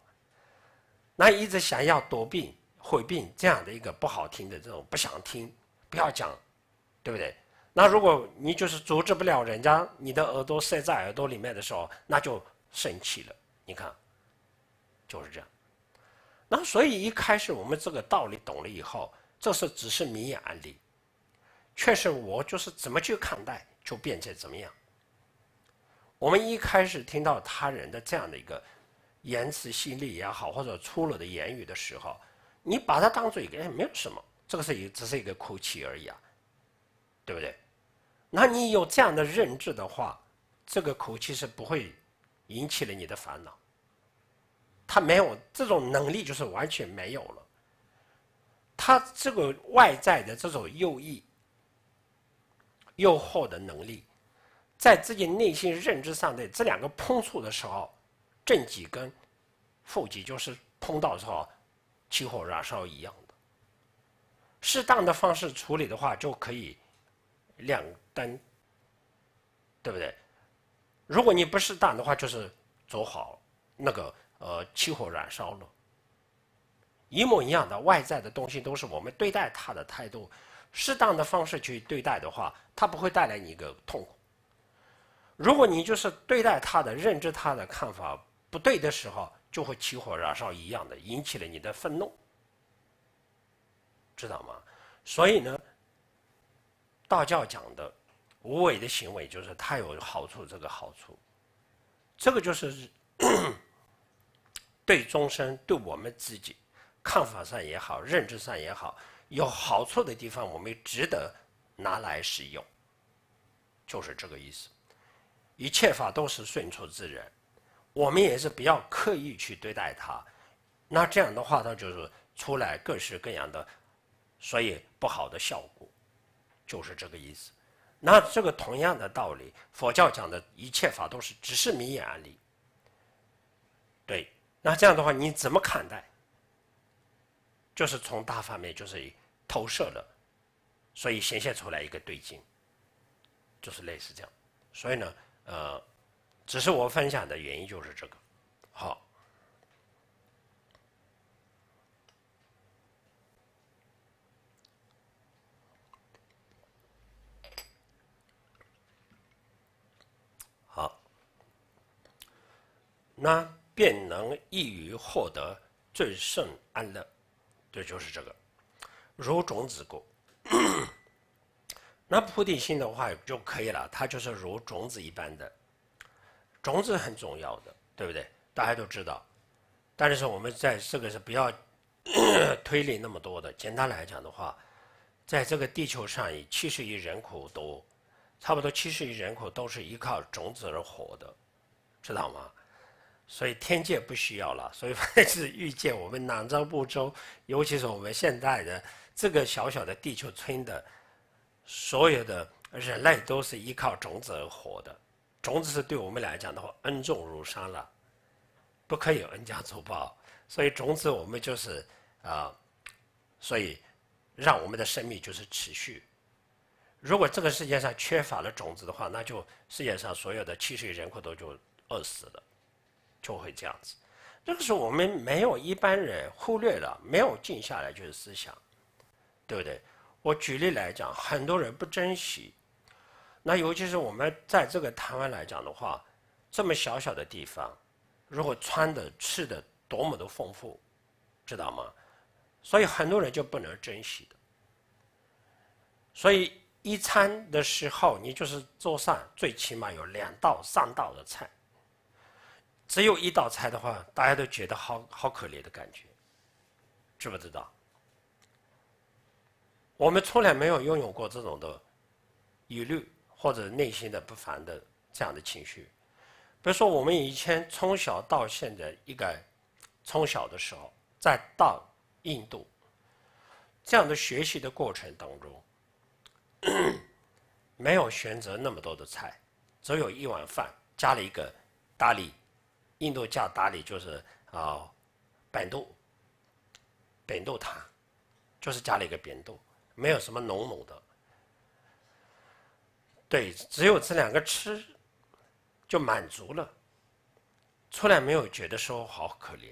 那一直想要躲避。会病这样的一个不好听的这种不想听，不要讲，对不对？那如果你就是阻止不了人家，你的耳朵塞在耳朵里面的时候，那就生气了。你看，就是这样。那所以一开始我们这个道理懂了以后，这是只是明眼案例，确实我就是怎么去看待，就变成怎么样。我们一开始听到他人的这样的一个言辞犀利也好，或者粗鲁的言语的时候，你把它当做一个，哎，没有什么，这个是一，只是一个口气而已啊，对不对？那你有这样的认知的话，这个口气是不会引起了你的烦恼。他没有这种能力，就是完全没有了。他这个外在的这种诱意、诱惑的能力，在自己内心认知上的这两个碰触的时候，正极跟负极就是碰到时候。起火燃烧一样的，适当的方式处理的话，就可以亮灯，对不对？如果你不适当的话，就是走好那个呃起火燃烧了，一模一样的外在的东西都是我们对待它的态度，适当的方式去对待的话，它不会带来你一个痛苦。如果你就是对待它的认知它的看法不对的时候。就会起火燃烧一样的，引起了你的愤怒，知道吗？所以呢，道教讲的无为的行为，就是它有好处，这个好处，这个就是 对众生、对我们自己看法上也好，认知上也好，有好处的地方，我们值得拿来使用，就是这个意思。一切法都是顺出自然。我们也是不要刻意去对待它，那这样的话它就是出来各式各样的，所以不好的效果，就是这个意思。那这个同样的道理，佛教讲的一切法都是只是迷眼而已。对，那这样的话你怎么看待？就是从大方面就是投射了，所以显现出来一个对境，就是类似这样。所以呢，呃。只是我分享的原因就是这个。好，好，那便能易于获得最甚安乐，这就是这个。如种子故，那菩提心的话就可以了，它就是如种子一般的。种子很重要的，对不对？大家都知道。但是我们在这个是不要 推理那么多的，简单来讲的话，在这个地球上，以七十亿人口多，差不多七十亿人口都是依靠种子而活的，知道吗？所以天界不需要了。所以 凡是遇见我们南诏部洲，尤其是我们现代的这个小小的地球村的所有的人类都是依靠种子而活的。种子是对我们来讲的话，恩重如山了，不可以恩将仇报。所以种子，我们就是啊，所以让我们的生命就是持续。如果这个世界上缺乏了种子的话，那就世界上所有的七亿人口都就饿死了，就会这样子。这个时候我们没有一般人忽略了，没有静下来就是思想，对不对？我举例来讲，很多人不珍惜。那尤其是我们在这个台湾来讲的话，这么小小的地方，如果穿的吃的多么的丰富，知道吗？所以很多人就不能珍惜的。所以一餐的时候，你就是桌上最起码有两道、三道的菜。只有一道菜的话，大家都觉得好好可怜的感觉，知不知道？我们从来没有拥有过这种的疑虑。或者内心的不凡的这样的情绪，比如说我们以前从小到现在，一个从小的时候再到印度这样的学习的过程当中，没有选择那么多的菜，只有一碗饭，加了一个咖喱，印度叫咖喱，就是啊扁豆，扁豆汤，就是加了一个扁豆，没有什么浓浓的。对，只有这两个吃，就满足了。出来没有觉得说好可怜。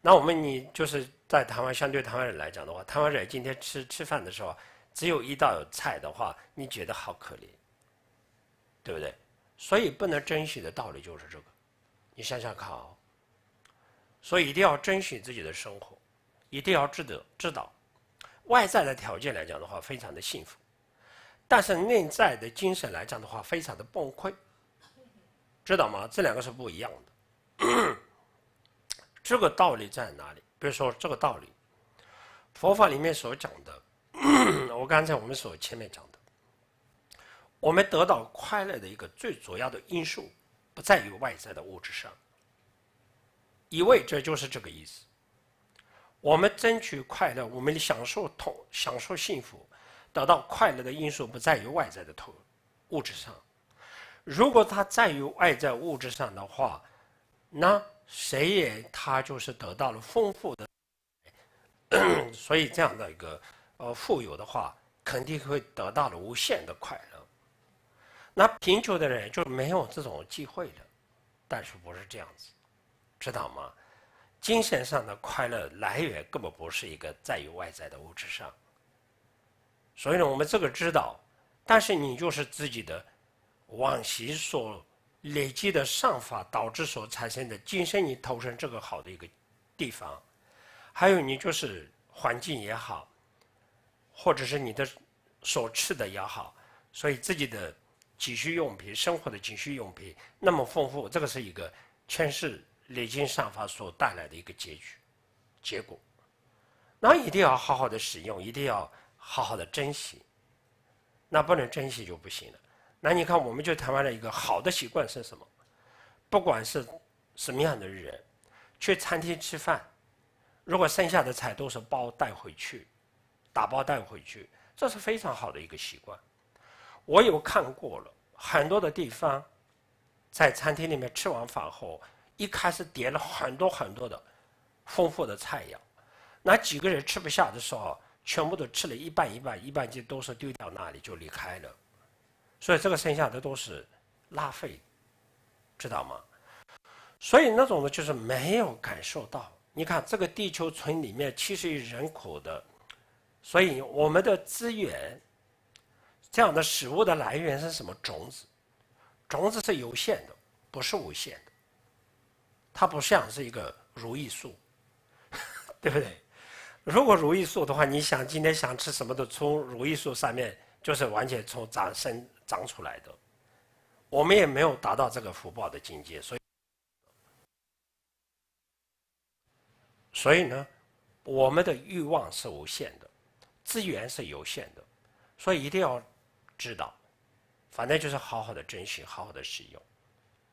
那我们你就是在台湾，相对台湾人来讲的话，台湾人今天吃吃饭的时候，只有一道菜的话，你觉得好可怜，对不对？所以不能珍惜的道理就是这个。你想想看哦。所以一定要珍惜自己的生活，一定要知得知道，外在的条件来讲的话，非常的幸福。但是内在的精神来讲的话，非常的崩溃，知道吗？这两个是不一样的。这个道理在哪里？比如说这个道理，佛法里面所讲的，我刚才我们所前面讲的，我们得到快乐的一个最主要的因素，不在于外在的物质上，以为这就是这个意思。我们争取快乐，我们享受痛，享受幸福。得到快乐的因素不在于外在的投物质上，如果它在于外在物质上的话，那谁也他就是得到了丰富的，所以这样的一个呃富有的话，肯定会得到了无限的快乐。那贫穷的人就没有这种机会了，但是不是这样子，知道吗？精神上的快乐来源根本不是一个在于外在的物质上。所以呢，我们这个知道，但是你就是自己的往昔所累积的善法导致所产生的今生你投生这个好的一个地方，还有你就是环境也好，或者是你的所吃的也好，所以自己的急需用品、生活的急需用品那么丰富，这个是一个前世累积善法所带来的一个结局结果，那一定要好好的使用，一定要。好好的珍惜，那不能珍惜就不行了。那你看，我们就谈完了。一个好的习惯是什么？不管是什么样的人，去餐厅吃饭，如果剩下的菜都是包带回去，打包带回去，这是非常好的一个习惯。我有看过了，很多的地方，在餐厅里面吃完饭后，一开始点了很多很多的丰富的菜肴，那几个人吃不下的时候。全部都吃了一半一半一半，就都是丢掉那里就离开了，所以这个剩下的都是浪费，知道吗？所以那种的就是没有感受到。你看这个地球村里面七十亿人口的，所以我们的资源，这样的食物的来源是什么？种子，种子是有限的，不是无限的，它不像是一个如意树，对不对？如果如意树的话，你想今天想吃什么都从如意树上面就是完全从长生长出来的。我们也没有达到这个福报的境界，所以，所以呢，我们的欲望是无限的，资源是有限的，所以一定要知道，反正就是好好的珍惜，好好的使用。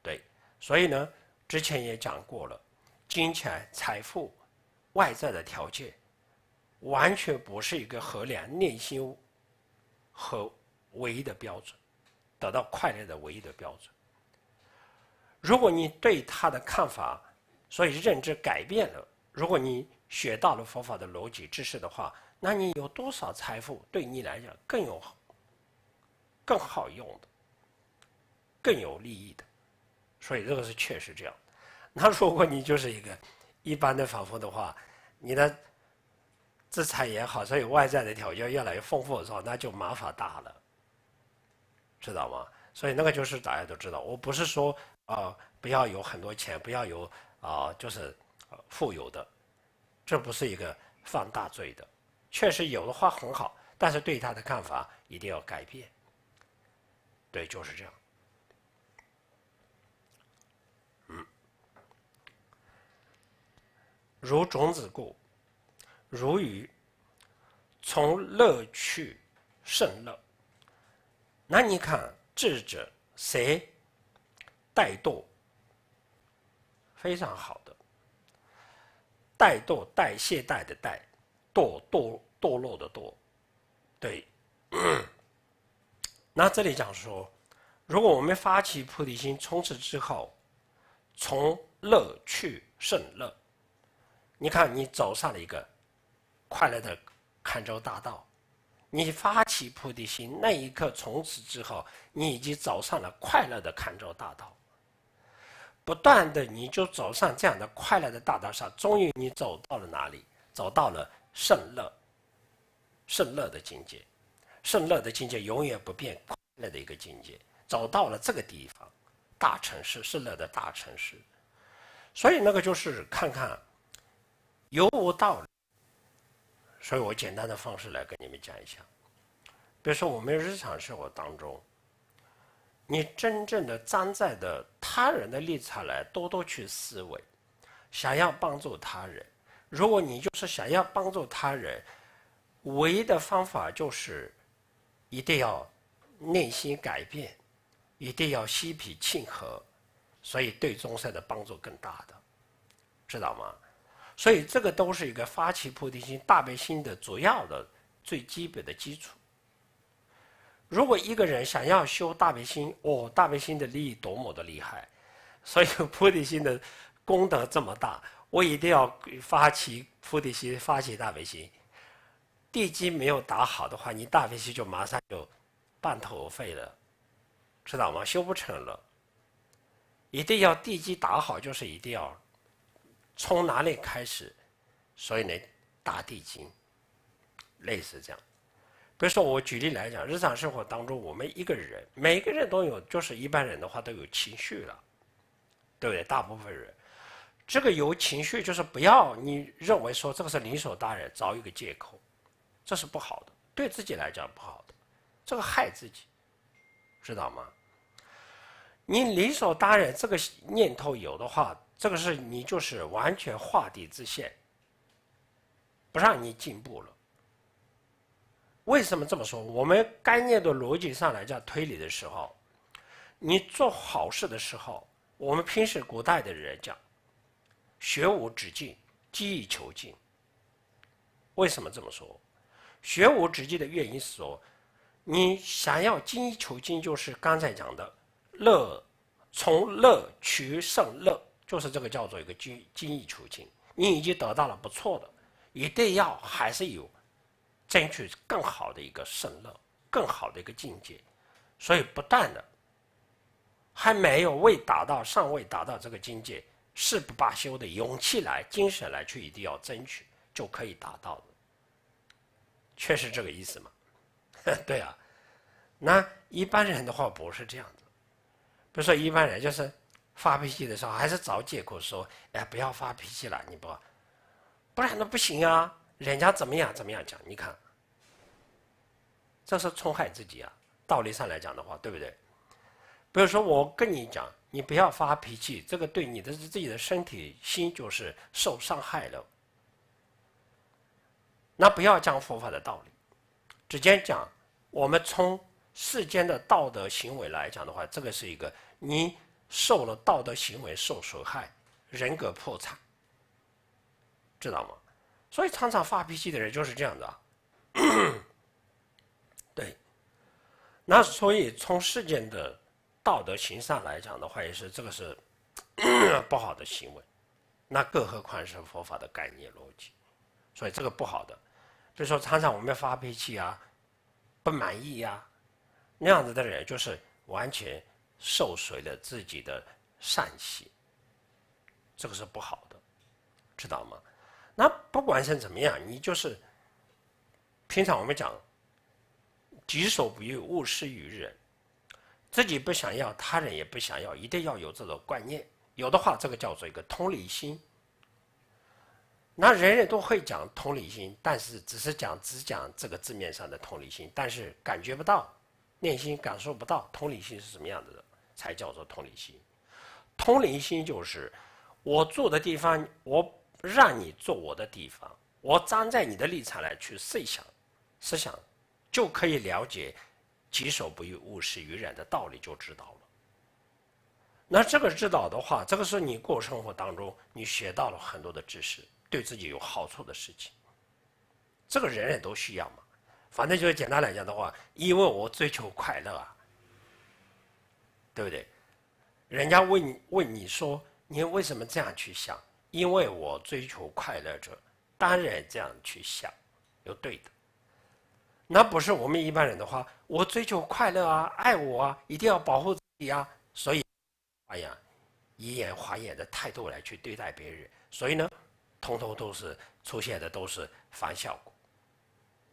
对，所以呢，之前也讲过了，金钱、财富、外在的条件。完全不是一个衡量内心和唯一的标准，得到快乐的唯一的标准。如果你对他的看法、所以认知改变了，如果你学到了佛法的逻辑知识的话，那你有多少财富对你来讲更有、更好用的、更有利益的？所以这个是确实这样。那如果你就是一个一般的凡夫的话，你的。资产也好，所以外在的条件越来越丰富的时候，那就麻烦大了，知道吗？所以那个就是大家都知道，我不是说啊，不要有很多钱，不要有啊，就是富有的，这不是一个放大罪的。确实有的话很好，但是对他的看法一定要改变。对，就是这样。嗯，如种子故。如鱼，从乐去，甚乐。那你看，智者谁？怠惰，非常好的。怠惰，怠懈怠的怠，堕堕堕落的堕，对。那这里讲说，如果我们发起菩提心，从此之后，从乐去甚乐，你看，你走上了一个。快乐的看州大道，你发起菩提心那一刻，从此之后，你已经走上了快乐的看州大道。不断的，你就走上这样的快乐的大道上，终于你走到了哪里？走到了圣乐，圣乐的境界，圣乐的境界永远不变快乐的一个境界。走到了这个地方，大城市，圣乐的大城市，所以那个就是看看，由无到。所以我简单的方式来跟你们讲一下，比如说我们日常生活当中，你真正的站在的他人的立场来多多去思维，想要帮助他人，如果你就是想要帮助他人，唯一的方法就是，一定要内心改变，一定要心平气和，所以对中塞的帮助更大的，知道吗？所以，这个都是一个发起菩提心、大悲心的主要的最基本的基础。如果一个人想要修大悲心，哦，大悲心的利益多么的厉害，所以 菩提心的功德这么大，我一定要发起菩提心，发起大悲心。地基没有打好的话，你大悲心就马上就半途而废了，知道吗？修不成了，一定要地基打好，就是一定要。从哪里开始？所以呢，打地基，类似这样。比如说，我举例来讲，日常生活当中，我们一个人，每个人都有，就是一般人的话都有情绪了，对不对？大部分人，这个有情绪就是不要你认为说这个是理所当然，找一个借口，这是不好的，对自己来讲不好的，这个害自己，知道吗？你理所当然这个念头有的话。这个是你就是完全画地自限，不让你进步了。为什么这么说？我们概念的逻辑上来讲，推理的时候，你做好事的时候，我们平时古代的人讲，学无止境，精益求精。为什么这么说？学无止境的原因是说，你想要精益求精，就是刚才讲的乐，从乐取胜乐。就是这个叫做一个精精益求精，你已经得到了不错的，一定要还是有，争取更好的一个胜任，更好的一个境界，所以不断的，还没有未达到，尚未达到这个境界，誓不罢休的勇气来精神来，去一定要争取，就可以达到的，确实这个意思嘛，对啊，那一般人的话不是这样子，比如说一般人就是。发脾气的时候，还是找借口说：“哎，不要发脾气了，你不，不然那不行啊！人家怎么样怎么样讲，你看，这是从害自己啊！道理上来讲的话，对不对？比如说，我跟你讲，你不要发脾气，这个对你的自己的身体心就是受伤害了。那不要讲佛法的道理，直接讲，我们从世间的道德行为来讲的话，这个是一个你。”受了道德行为受损害，人格破产，知道吗？所以常常发脾气的人就是这样的、啊。对，那所以从事件的道德形上来讲的话，也是这个是 不好的行为，那更何况是佛法的概念逻辑。所以这个不好的，比如说常常我们发脾气啊，不满意呀，那样子的人就是完全。受损了自己的善行，这个是不好的，知道吗？那不管是怎么样，你就是平常我们讲“己所不欲，勿施于人”，自己不想要，他人也不想要，一定要有这种观念。有的话，这个叫做一个同理心。那人人都会讲同理心，但是只是讲只讲这个字面上的同理心，但是感觉不到，内心感受不到同理心是什么样子的。才叫做同理心，同理心就是我住的地方，我让你住我的地方，我站在你的立场来去设想、思想，就可以了解“己所不欲，勿施于人”的道理，就知道了。那这个知道的话，这个是你过生活当中你学到了很多的知识，对自己有好处的事情。这个人人都需要嘛，反正就是简单来讲的话，因为我追求快乐啊。对不对？人家问问你说你为什么这样去想？因为我追求快乐者，当然这样去想，有对的。那不是我们一般人的话，我追求快乐啊，爱我啊，一定要保护自己啊，所以，哎呀，以眼还眼的态度来去对待别人，所以呢，通通都是出现的都是反效果，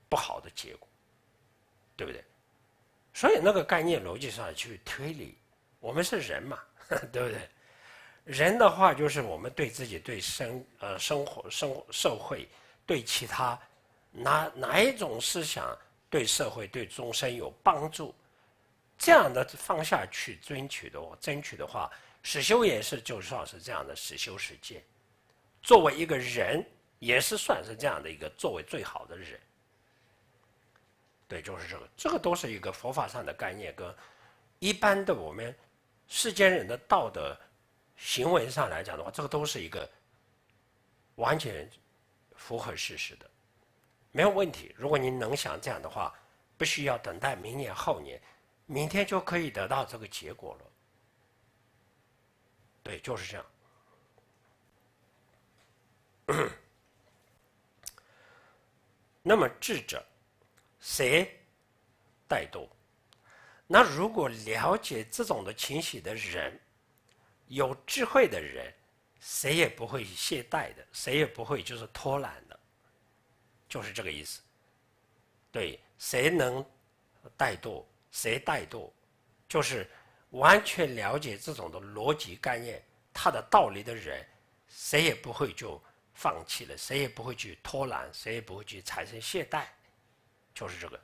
不好的结果，对不对？所以那个概念逻辑上去推理。我们是人嘛，对不对？人的话就是我们对自己、对生、呃生活、生社会、对其他，哪哪一种思想对社会、对众生有帮助，这样的放下去争取的，话，争取的话，实修也是就算是这样的实修实践。作为一个人，也是算是这样的一个作为最好的人。对，就是这个，这个都是一个佛法上的概念，跟一般的我们。世间人的道德行为上来讲的话，这个都是一个完全符合事实的，没有问题。如果您能想这样的话，不需要等待明年后年，明天就可以得到这个结果了。对，就是这样。那么智者谁带动？那如果了解这种的情形的人，有智慧的人，谁也不会懈怠的，谁也不会就是拖懒的，就是这个意思。对，谁能怠惰？谁怠惰？就是完全了解这种的逻辑概念，它的道理的人，谁也不会就放弃了，谁也不会去拖懒，谁也不会去产生懈怠，就是这个。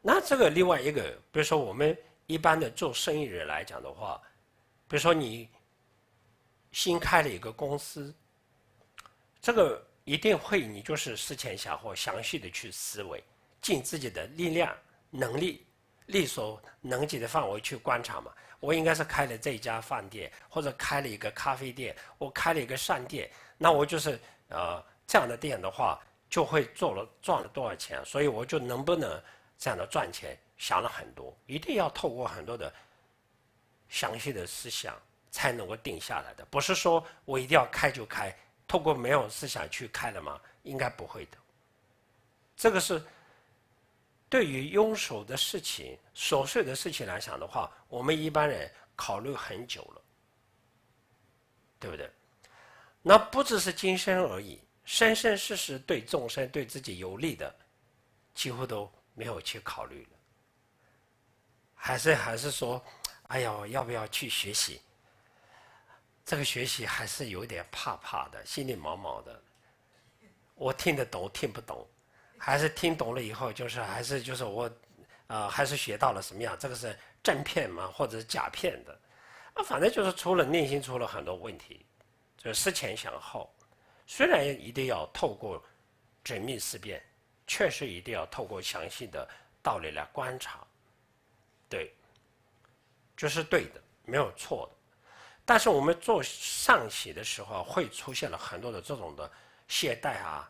那这个另外一个，比如说我们一般的做生意人来讲的话，比如说你新开了一个公司，这个一定会你就是思前想后、详细的去思维，尽自己的力量、能力、力所能及的范围去观察嘛。我应该是开了这一家饭店，或者开了一个咖啡店，我开了一个商店，那我就是呃这样的店的话，就会做了赚了多少钱，所以我就能不能。这样的赚钱想了很多，一定要透过很多的详细的思想才能够定下来的。不是说我一定要开就开，透过没有思想去开了吗？应该不会的。这个是对于庸俗的事情、琐碎的事情来讲的话，我们一般人考虑很久了，对不对？那不只是今生而已，生生世世对众生、对自己有利的，几乎都。没有去考虑了，还是还是说，哎呀，要不要去学习？这个学习还是有点怕怕的，心里毛毛的。我听得懂听不懂，还是听懂了以后，就是还是就是我，啊，还是学到了什么样？这个是正片吗？或者是假片的？啊，反正就是除了内心出了很多问题，就是思前想后。虽然一定要透过缜密思辨。确实一定要透过详细的道理来观察，对，就是对的，没有错的。但是我们做上写的时候，会出现了很多的这种的懈怠啊，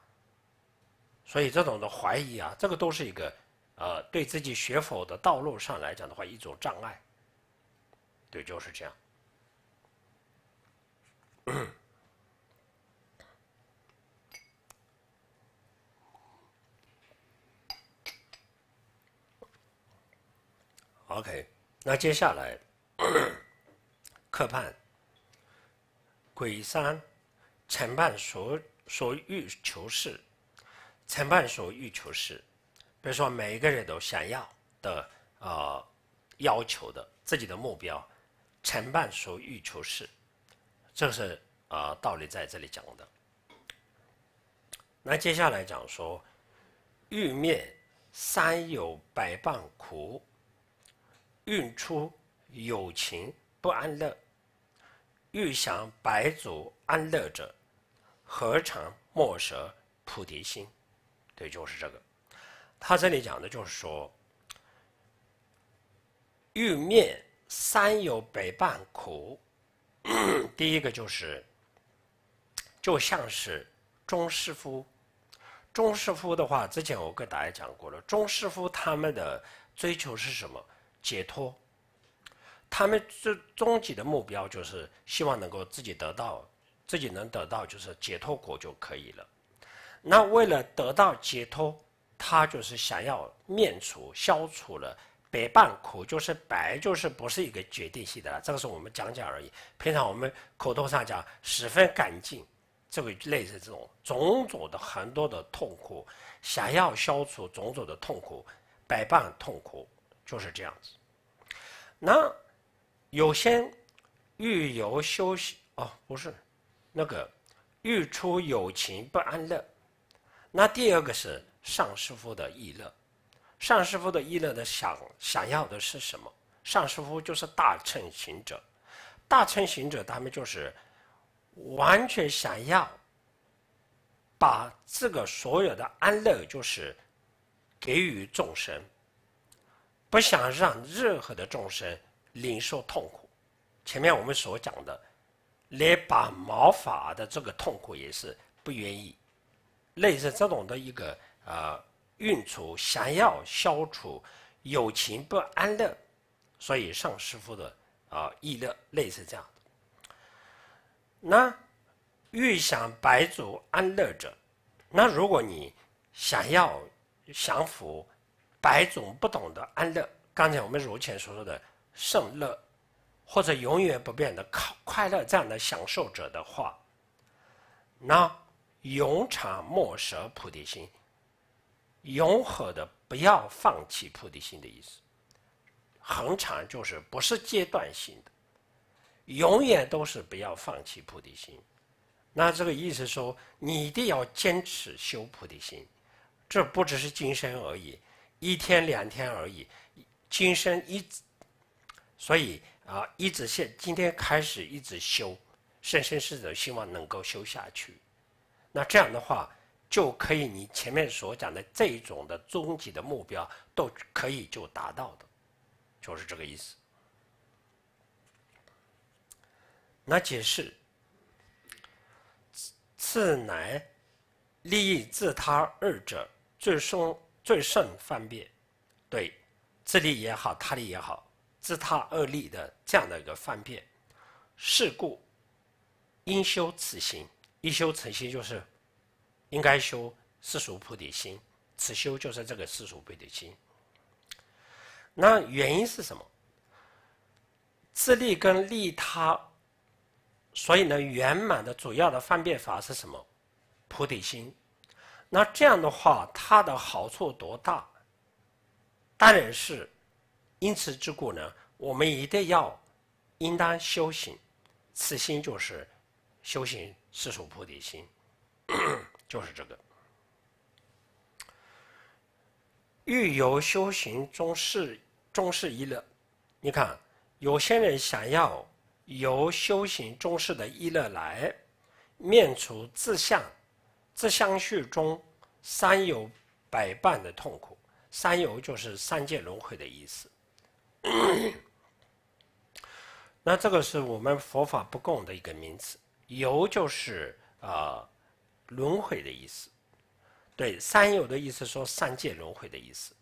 所以这种的怀疑啊，这个都是一个呃，对自己学佛的道路上来讲的话，一种障碍。对，就是这样。OK，那接下来，客判，鬼三，承办所所欲求事，承办所欲求事，比如说每一个人都想要的呃要求的自己的目标，承办所欲求事，这是呃道理在这里讲的。那接下来讲说，欲灭三有百般苦。运出友情不安乐，欲享百祖安乐者，何尝莫舍菩提心？对，就是这个。他这里讲的就是说，欲灭三有百般苦。第一个就是，就像是钟师傅，钟师傅的话，之前我跟大家讲过了，钟师傅他们的追求是什么？解脱，他们最终极的目标就是希望能够自己得到，自己能得到就是解脱果就可以了。那为了得到解脱，他就是想要免除、消除了百般苦，就是百就是不是一个决定性的了。这个是我们讲讲而已，平常我们口头上讲十分干净，这个类似这种种种的很多的痛苦，想要消除种种的痛苦，百般痛苦。就是这样子。那有些欲有休息哦，不是那个欲出有情不安乐。那第二个是上师傅的意乐，上师傅的意乐的想想要的是什么？上师傅就是大乘行者，大乘行者他们就是完全想要把这个所有的安乐，就是给予众生。不想让任何的众生领受痛苦，前面我们所讲的，来把毛发的这个痛苦也是不愿意，类似这种的一个呃运处，想要消除有情不安乐，所以上师父的啊意乐类似这样的。那欲想白足安乐者，那如果你想要降福。百种不懂得安乐，刚才我们如前所说的圣乐，或者永远不变的快快乐这样的享受者的话，那永常莫舍菩提心，永恒的不要放弃菩提心的意思，恒常就是不是阶段性的，永远都是不要放弃菩提心。那这个意思说，你一定要坚持修菩提心，这不只是今生而已。一天两天而已，今生一所以啊，一直现今天开始一直修，生生世世希望能够修下去。那这样的话，就可以你前面所讲的这一种的终极的目标，都可以就达到的，就是这个意思。那解释，此乃利益自他二者最终最胜方便，对自利也好，他利也好，自他恶利的这样的一个方便，是故应修此心。一修此心，就是应该修世俗菩提心。此修就是这个世俗菩提心。那原因是什么？自利跟利他，所以呢，圆满的主要的方便法是什么？菩提心。那这样的话，它的好处多大？当然是，因此之故呢，我们一定要应当修行，此心就是修行世俗菩提心，就是这个。欲由修行中士中士一乐，你看有些人想要由修行中士的一乐来灭除自相。这相续中三有百般的痛苦，三有就是三界轮回的意思。那这个是我们佛法不共的一个名词，有就是啊轮回的意思。对，三有的意思说三界轮回的意思，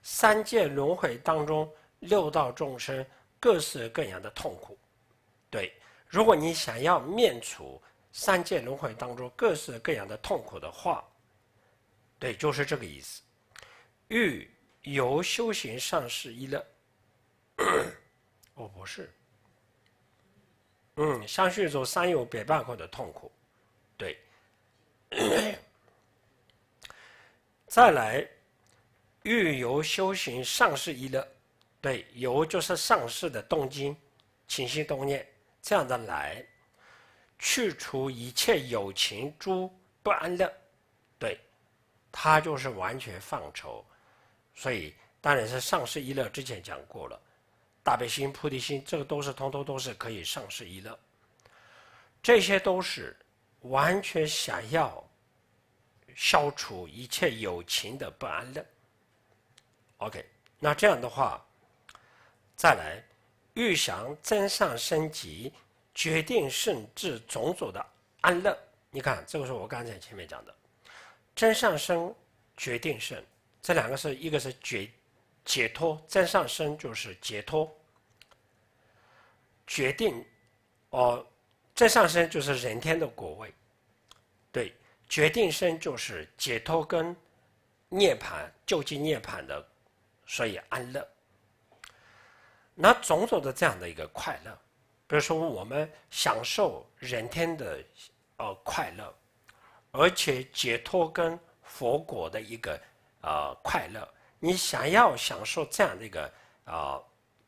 三界轮回当中六道众生各式各样的痛苦。对，如果你想要免除。三界轮回当中各式各样的痛苦的话，对，就是这个意思。欲由修行上士一乐，我 不是，嗯，相续中三有百般苦的痛苦，对。再来，欲由修行上士一乐，对，由就是上士的动经、起心动念这样的来。去除一切有情诸不安乐，对，他就是完全放愁，所以当然是上世一乐。之前讲过了，大悲心、菩提心，这个都是通通都是可以上世一乐，这些都是完全想要消除一切有情的不安乐。OK，那这样的话，再来，欲想增上升级。决定甚至种种的安乐，你看，这个是我刚才前面讲的，真上升决定胜，这两个是一个是决解脱，真上升就是解脱，决定，哦，真上升就是人天的果位，对，决定生就是解脱跟涅盘、究竟涅盘的，所以安乐，那种种的这样的一个快乐。比如说，我们享受人天的呃快乐，而且解脱跟佛果的一个呃快乐，你想要享受这样的一个啊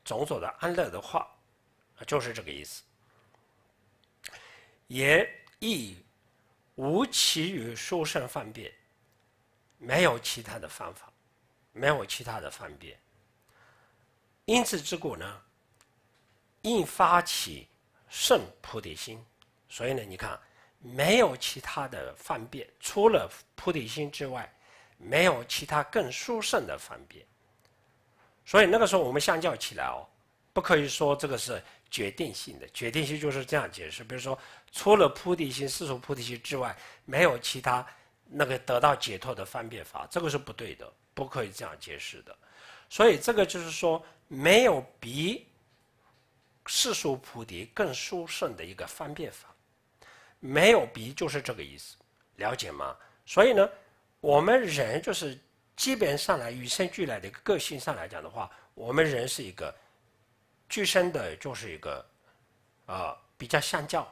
种种的安乐的话，就是这个意思。也亦无其余书生方便，没有其他的方法，没有其他的方便。因此之故呢。应发起圣菩提心，所以呢，你看没有其他的方便，除了菩提心之外，没有其他更殊胜的方便。所以那个时候我们相较起来哦，不可以说这个是决定性的。决定性就是这样解释，比如说除了菩提心、世俗菩提心之外，没有其他那个得到解脱的方便法，这个是不对的，不可以这样解释的。所以这个就是说没有比。世俗菩提更殊胜的一个方便法，没有比就是这个意思，了解吗？所以呢，我们人就是基本上来与生俱来的个性上来讲的话，我们人是一个具身的，就是一个啊，比较相较，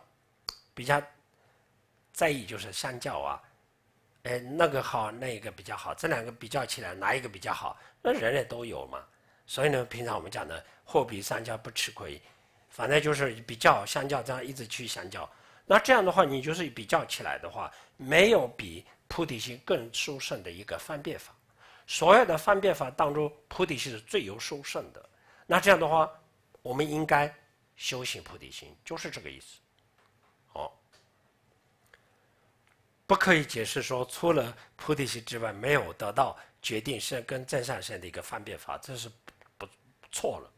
比较在意就是相较啊，哎，那个好，那一个比较好，这两个比较起来哪一个比较好？那人人都有嘛。所以呢，平常我们讲的货比三家不吃亏。反正就是比较，相较这样一直去相较，那这样的话，你就是比较起来的话，没有比菩提心更殊胜的一个方便法。所有的方便法当中，菩提心是最有殊胜的。那这样的话，我们应该修行菩提心，就是这个意思。好，不可以解释说，除了菩提心之外，没有得到决定性跟正向性的一个方便法，这是不错了。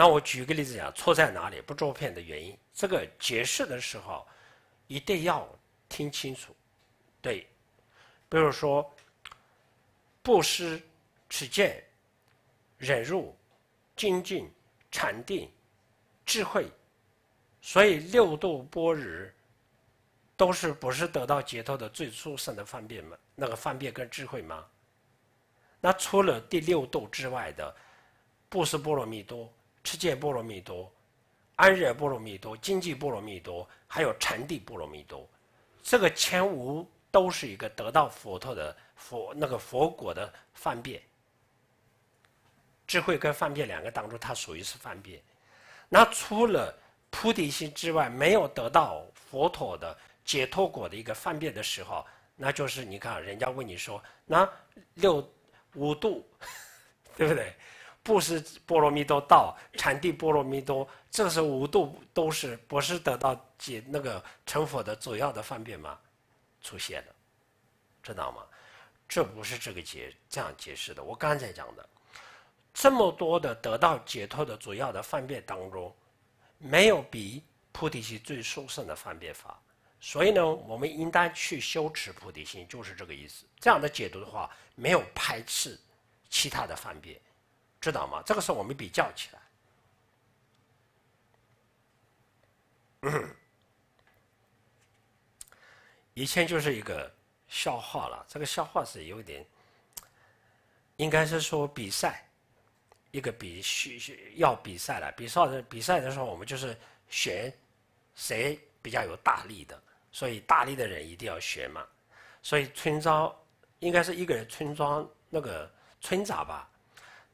那我举个例子讲，错在哪里？不着片的原因，这个解释的时候，一定要听清楚。对，比如说，布施、持戒、忍辱、精进、禅定、智慧，所以六度波日都是不是得到解脱的最出色的方便吗？那个方便跟智慧吗？那除了第六度之外的，布施波罗蜜多。世界波罗蜜多、安惹波罗蜜多、经济波罗蜜多，还有禅定波罗蜜多，这个前五都是一个得到佛陀的佛那个佛果的方便。智慧跟方便两个当中，它属于是方便。那除了菩提心之外，没有得到佛陀的解脱果的一个方便的时候，那就是你看人家问你说，那六五度，对不对？不是波罗蜜多道，禅定波罗蜜多，这是五度都是不是得到解那个成佛的主要的方便吗？出现的，知道吗？这不是这个解这样解释的。我刚才讲的，这么多的得到解脱的主要的方便当中，没有比菩提心最殊胜的方便法。所以呢，我们应当去修持菩提心，就是这个意思。这样的解读的话，没有排斥其他的方便。知道吗？这个是我们比较起来。以前就是一个笑话了，这个笑话是有点，应该是说比赛，一个比学学要比赛了。比赛的，比赛的时候我们就是选谁比较有大力的，所以大力的人一定要选嘛。所以村庄应该是一个村庄那个村长吧。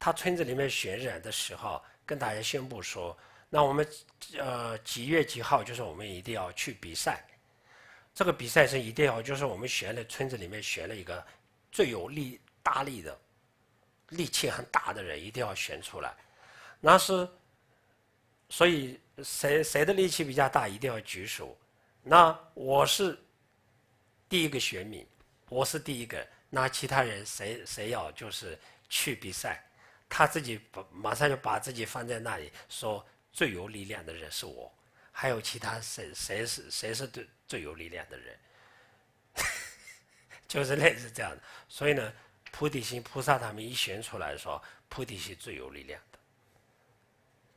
他村子里面选人的时候，跟大家宣布说：“那我们呃几月几号，就是我们一定要去比赛。这个比赛是一定要，就是我们选了村子里面选了一个最有力大力的力气很大的人，一定要选出来。那是，所以谁谁的力气比较大，一定要举手。那我是第一个选民，我是第一个。那其他人谁谁要就是去比赛。”他自己把马上就把自己放在那里，说最有力量的人是我，还有其他谁谁是谁是最最有力量的人，就是类似这样的。所以呢，菩提心菩萨他们一选出来说菩提心最有力量的，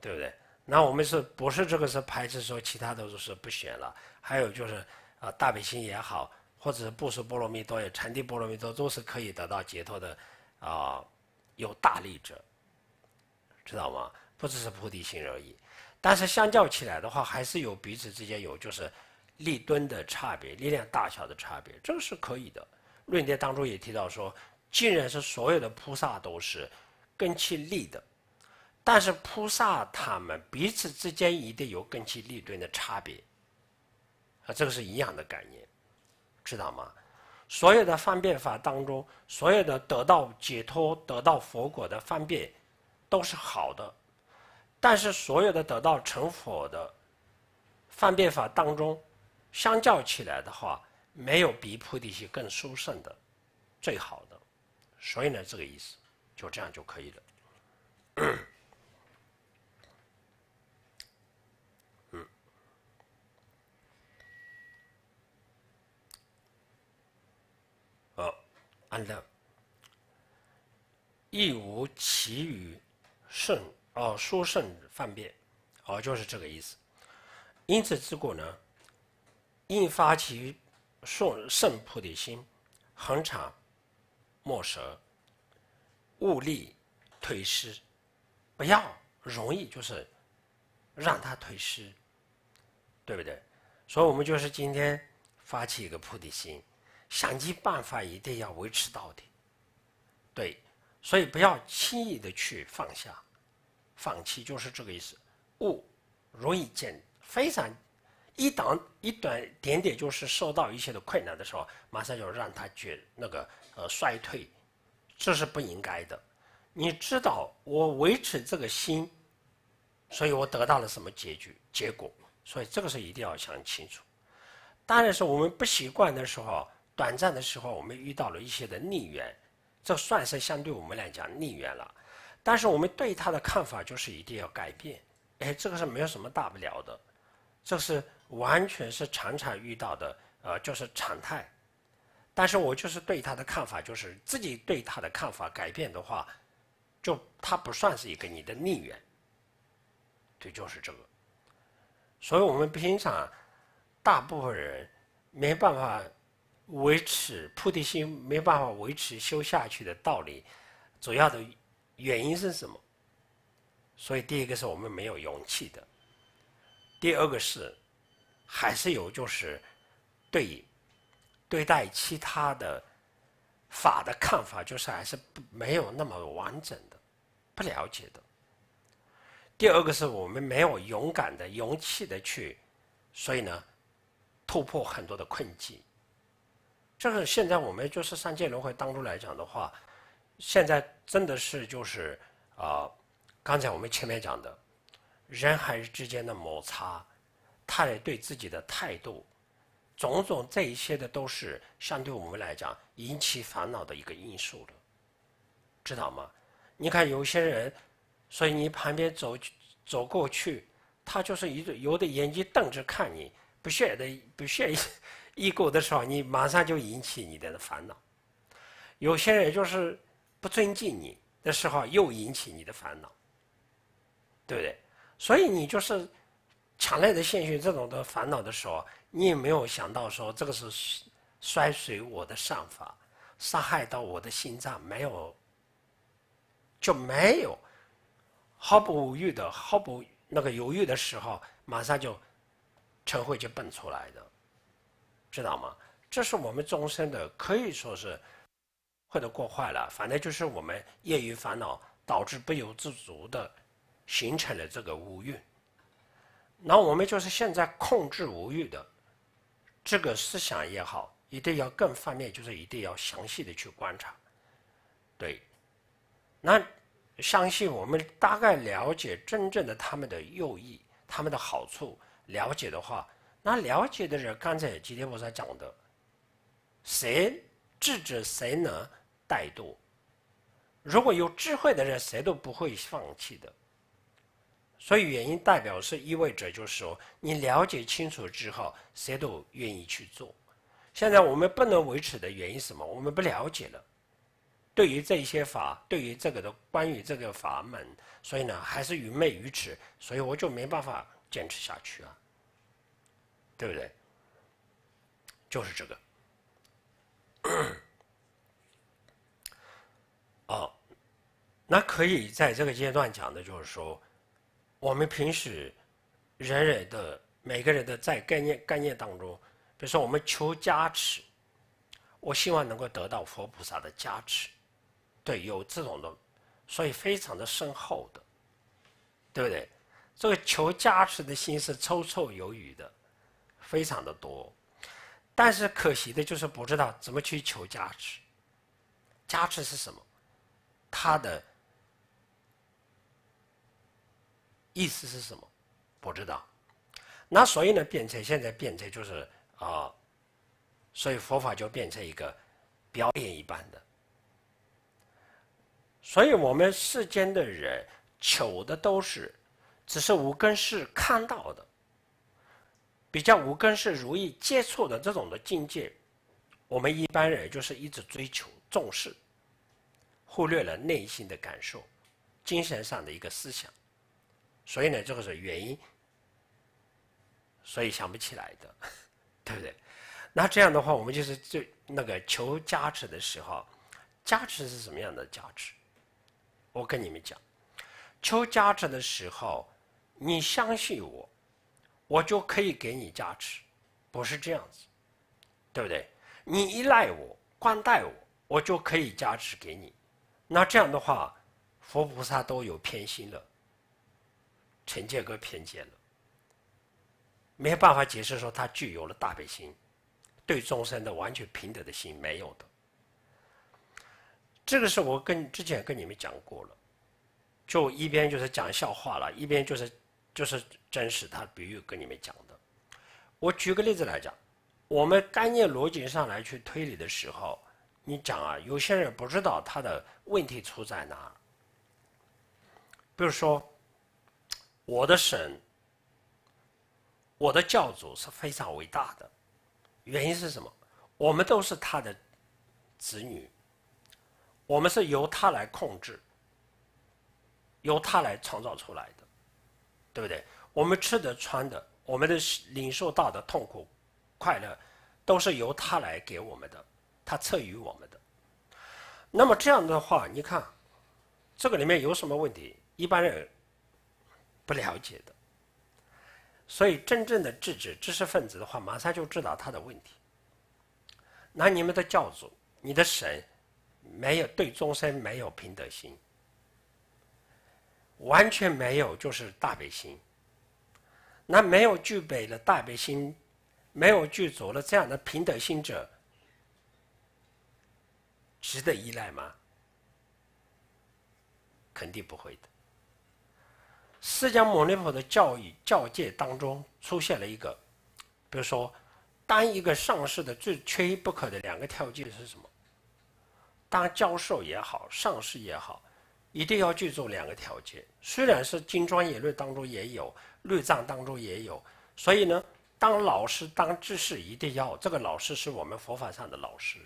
对不对？那我们是不是这个是排斥说其他的都是不选了？还有就是啊，大悲心也好，或者是部属波罗蜜多也，禅定波罗蜜多都是可以得到解脱的啊。有大力者，知道吗？不只是菩提心而已，但是相较起来的话，还是有彼此之间有就是力钝的差别，力量大小的差别，这个是可以的。论典当中也提到说，既然是所有的菩萨都是根器力的，但是菩萨他们彼此之间一定有根器力钝的差别，啊，这个是一样的概念，知道吗？所有的方便法当中，所有的得到解脱、得到佛果的方便，都是好的。但是所有的得到成佛的方便法当中，相较起来的话，没有比菩提心更殊胜的、最好的。所以呢，这个意思就这样就可以了。安乐，亦无其余胜，哦说胜犯辩，哦，就是这个意思。因此之故呢，应发其圣胜菩提心，恒常莫舍，勿力颓失，不要容易就是让他颓失，对不对？所以我们就是今天发起一个菩提心。想尽办法，一定要维持到底。对，所以不要轻易的去放下、放弃，就是这个意思。物容易见，非常一短一短点点，就是受到一些的困难的时候，马上要让他觉那个呃衰退，这是不应该的。你知道，我维持这个心，所以我得到了什么结局结果？所以这个是一定要想清楚。当然是我们不习惯的时候。短暂的时候，我们遇到了一些的逆缘，这算是相对我们来讲逆缘了。但是我们对他的看法就是一定要改变。哎，这个是没有什么大不了的，这是完全是常常遇到的，呃，就是常态。但是我就是对他的看法，就是自己对他的看法改变的话，就他不算是一个你的逆缘。对，就是这个。所以我们平常大部分人没办法。维持菩提心没办法维持修下去的道理，主要的原因是什么？所以第一个是我们没有勇气的，第二个是还是有就是对对待其他的法的看法，就是还是不没有那么完整的，不了解的。第二个是我们没有勇敢的、勇气的去，所以呢，突破很多的困境。就是现在我们就是三界轮回当中来讲的话，现在真的是就是啊，刚才我们前面讲的，人还是之间的摩擦，他人对自己的态度，种种这一些的都是相对我们来讲引起烦恼的一个因素了，知道吗？你看有些人，所以你旁边走走过去，他就是一有的眼睛瞪着看你，不屑的不屑一。一够的时候，你马上就引起你的烦恼；有些人就是不尊敬你的时候，又引起你的烦恼，对不对？所以你就是强烈的陷入这种的烦恼的时候，你也没有想到说这个是摔碎我的善法，伤害到我的心脏，没有就没有毫不犹豫的毫不那个犹豫的时候，马上就成会就蹦出来的。知道吗？这是我们终身的，可以说是或者过坏了，反正就是我们业余烦恼导致不由自主的，形成了这个无欲。那我们就是现在控制无欲的，这个思想也好，一定要更方面，就是一定要详细的去观察。对，那相信我们大概了解真正的他们的右翼，他们的好处，了解的话。那了解的人，刚才今天我所讲的，谁智者，谁能怠惰？如果有智慧的人，谁都不会放弃的。所以原因代表是意味着，就是说，你了解清楚之后，谁都愿意去做。现在我们不能维持的原因是什么？我们不了解了。对于这些法，对于这个的关于这个法门，所以呢，还是愚昧愚痴，所以我就没办法坚持下去啊。对不对？就是这个。哦，那可以在这个阶段讲的就是说，我们平时人的每个人的在概念概念当中，比如说我们求加持，我希望能够得到佛菩萨的加持，对，有这种的，所以非常的深厚的，对不对？这个求加持的心是绰绰有余的。非常的多，但是可惜的就是不知道怎么去求价值，价值是什么？它的意思是什么？不知道。那所以呢，变成现在变成就是啊，所以佛法就变成一个表演一般的。所以我们世间的人求的都是，只是五根是看到的。比较无根是容易接触的这种的境界，我们一般人就是一直追求重视，忽略了内心的感受、精神上的一个思想，所以呢，这个是原因，所以想不起来的，对不对？那这样的话，我们就是最那个求加持的时候，加持是什么样的加持？我跟你们讲，求加持的时候，你相信我。我就可以给你加持，不是这样子，对不对？你依赖我，关待我，我就可以加持给你。那这样的话，佛菩萨都有偏心了，成见跟偏见了，没办法解释说他具有了大悲心，对众生的完全平等的心没有的。这个是我跟之前跟你们讲过了，就一边就是讲笑话了，一边就是。就是真实，他比喻跟你们讲的。我举个例子来讲，我们概念逻辑上来去推理的时候，你讲啊，有些人不知道他的问题出在哪。比如说，我的神，我的教主是非常伟大的，原因是什么？我们都是他的子女，我们是由他来控制，由他来创造出来。对不对？我们吃的、穿的，我们的领受到的痛苦、快乐，都是由他来给我们的，他赐予我们的。那么这样的话，你看，这个里面有什么问题？一般人不了解的。所以，真正的智者、知识分子的话，马上就知道他的问题。那你们的教主、你的神，没有对众生没有平等心。完全没有，就是大悲心。那没有具备了大悲心，没有具足了这样的平等心者，值得依赖吗？肯定不会的。释迦牟尼佛的教育教戒当中出现了一个，比如说，当一个上师的最缺一不可的两个条件是什么？当教授也好，上师也好。一定要记住两个条件，虽然是金砖言论当中也有，律藏当中也有，所以呢，当老师当知识一定要，这个老师是我们佛法上的老师。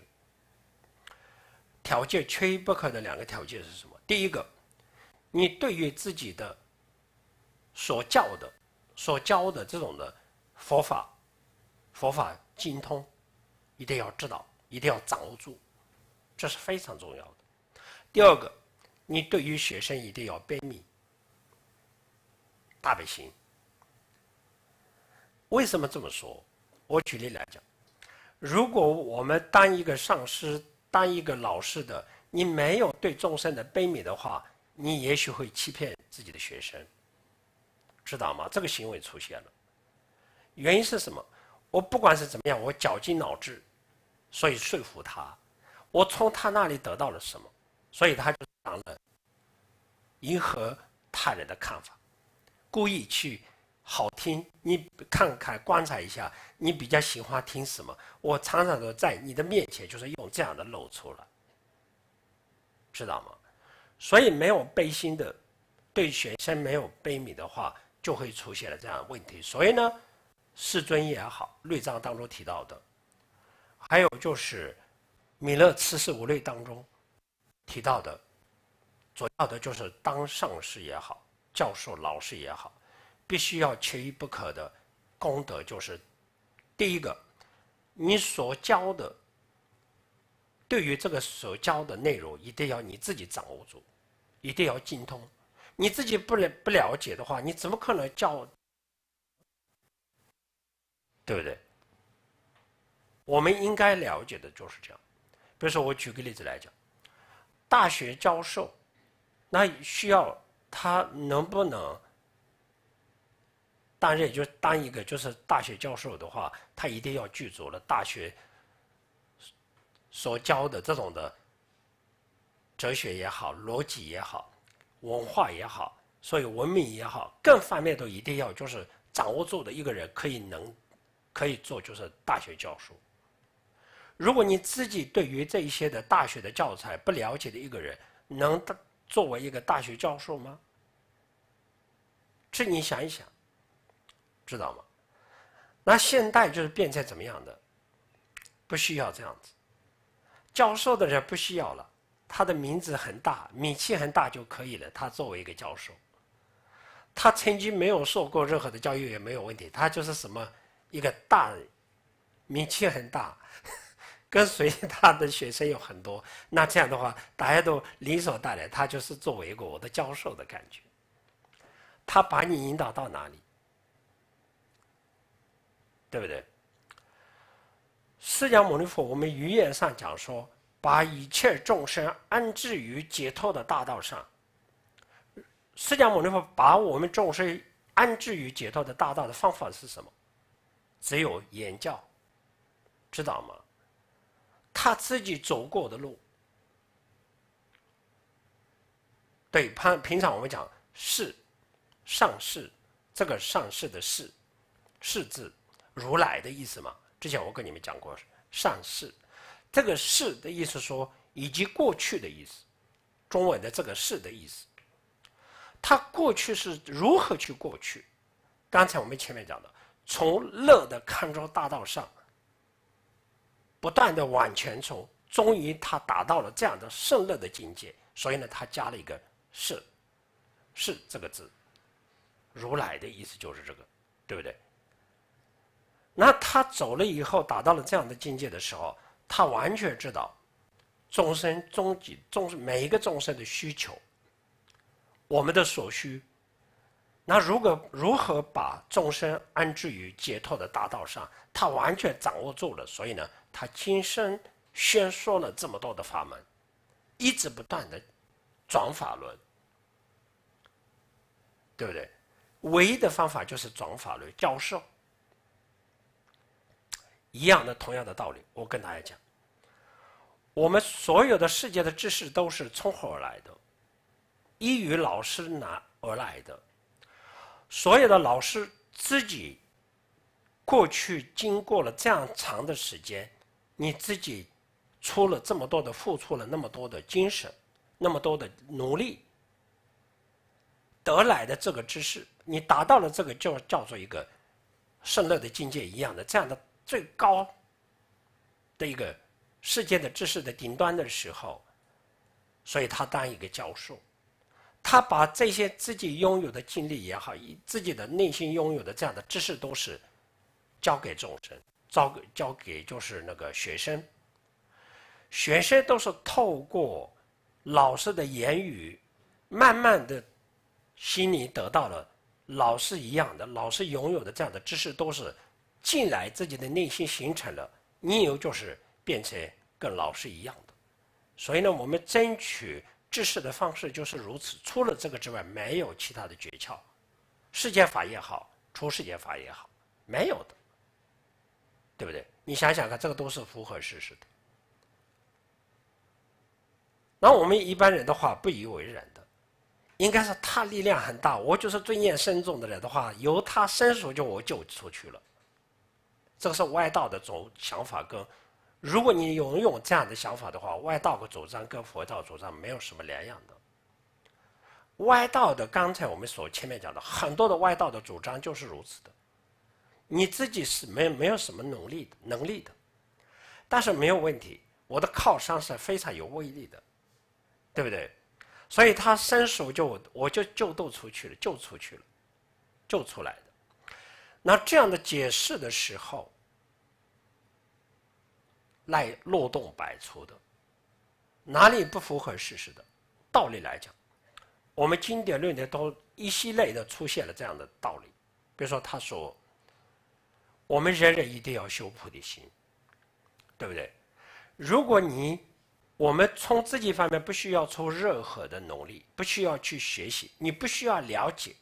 条件缺一不可的两个条件是什么？第一个，你对于自己的所教的、所教的这种的佛法，佛法精通，一定要知道，一定要掌握住，这是非常重要的。第二个。你对于学生一定要悲悯，大悲心。为什么这么说？我举例来讲，如果我们当一个上师、当一个老师的，你没有对众生的悲悯的话，你也许会欺骗自己的学生，知道吗？这个行为出现了，原因是什么？我不管是怎么样，我绞尽脑汁，所以说服他。我从他那里得到了什么？所以他就。常样的迎合他人的看法，故意去好听。你看看观察一下，你比较喜欢听什么？我常常都在你的面前，就是用这样的露出了，知道吗？所以没有悲心的对学，生没有悲悯的话，就会出现了这样的问题。所以呢，世尊也好，律章当中提到的，还有就是米勒慈世五类当中提到的。主要的就是当上师也好，教授老师也好，必须要缺一不可的功德就是，第一个，你所教的，对于这个所教的内容，一定要你自己掌握住，一定要精通，你自己不了不了解的话，你怎么可能教？对不对？我们应该了解的就是这样。比如说，我举个例子来讲，大学教授。那需要他能不能担任，就是当一个就是大学教授的话，他一定要具足了大学所教的这种的哲学也好，逻辑也好，文化也好，所以文明也好，各方面都一定要就是掌握住的一个人可以能可以做就是大学教授。如果你自己对于这一些的大学的教材不了解的一个人，能当。作为一个大学教授吗？这你想一想，知道吗？那现代就是变成怎么样的？不需要这样子，教授的人不需要了，他的名字很大，名气很大就可以了。他作为一个教授，他曾经没有受过任何的教育也没有问题，他就是什么一个大人，名气很大。跟随他的学生有很多，那这样的话，大家都理所当然，他就是作为一个我的教授的感觉。他把你引导到哪里，对不对？释迦牟尼佛，我们语言上讲说，把一切众生安置于解脱的大道上。释迦牟尼佛把我们众生安置于解脱的大道的方法是什么？只有言教，知道吗？他自己走过的路，对，他平常我们讲是上士，这个上士的是是，字如来的意思嘛。之前我跟你们讲过上士，这个是的意思说以及过去的意思，中文的这个是的意思，他过去是如何去过去？刚才我们前面讲的，从乐的康庄大道上。不断的往前冲，终于他达到了这样的圣乐的境界，所以呢，他加了一个“是”，“是”这个字，如来的意思就是这个，对不对？那他走了以后，达到了这样的境界的时候，他完全知道众生、终极、众每一个众生的需求，我们的所需。那如果如何把众生安置于解脱的大道上，他完全掌握住了，所以呢，他今生宣说了这么多的法门，一直不断的转法轮，对不对？唯一的方法就是转法轮，教授一样的同样的道理，我跟大家讲，我们所有的世界的知识都是从何而来的？依于老师拿而来的。所有的老师自己，过去经过了这样长的时间，你自己出了这么多的付出了那么多的精神，那么多的努力得来的这个知识，你达到了这个叫叫做一个圣乐的境界一样的这样的最高的一个世界的知识的顶端的时候，所以他当一个教授。他把这些自己拥有的经历也好，自己的内心拥有的这样的知识，都是交给众生，交给交给就是那个学生。学生都是透过老师的言语，慢慢的心里得到了老师一样的，老师拥有的这样的知识，都是进来自己的内心形成了，你有就是变成跟老师一样的。所以呢，我们争取。治世的方式就是如此，除了这个之外，没有其他的诀窍。世间法也好，出世间法也好，没有的，对不对？你想想看，这个都是符合事实的。那我们一般人的话，不以为然的，应该是他力量很大。我就是罪孽深重的人的话，由他伸手就我就出去了，这个是歪道的种想法跟。如果你拥有这样的想法的话，外道的主张跟佛教主张没有什么两样的。歪道的，刚才我们所前面讲的很多的歪道的主张就是如此的，你自己是没没有什么能力的能力的，但是没有问题，我的靠山是非常有威力的，对不对？所以他伸手就我就救渡出去了，救出去了，救出来的。那这样的解释的时候。来漏洞百出的，哪里不符合事实的？道理来讲，我们经典论的都一系列的出现了这样的道理。比如说，他说：“我们人人一定要修菩提心，对不对？”如果你，我们从自己方面不需要出任何的努力，不需要去学习，你不需要了解，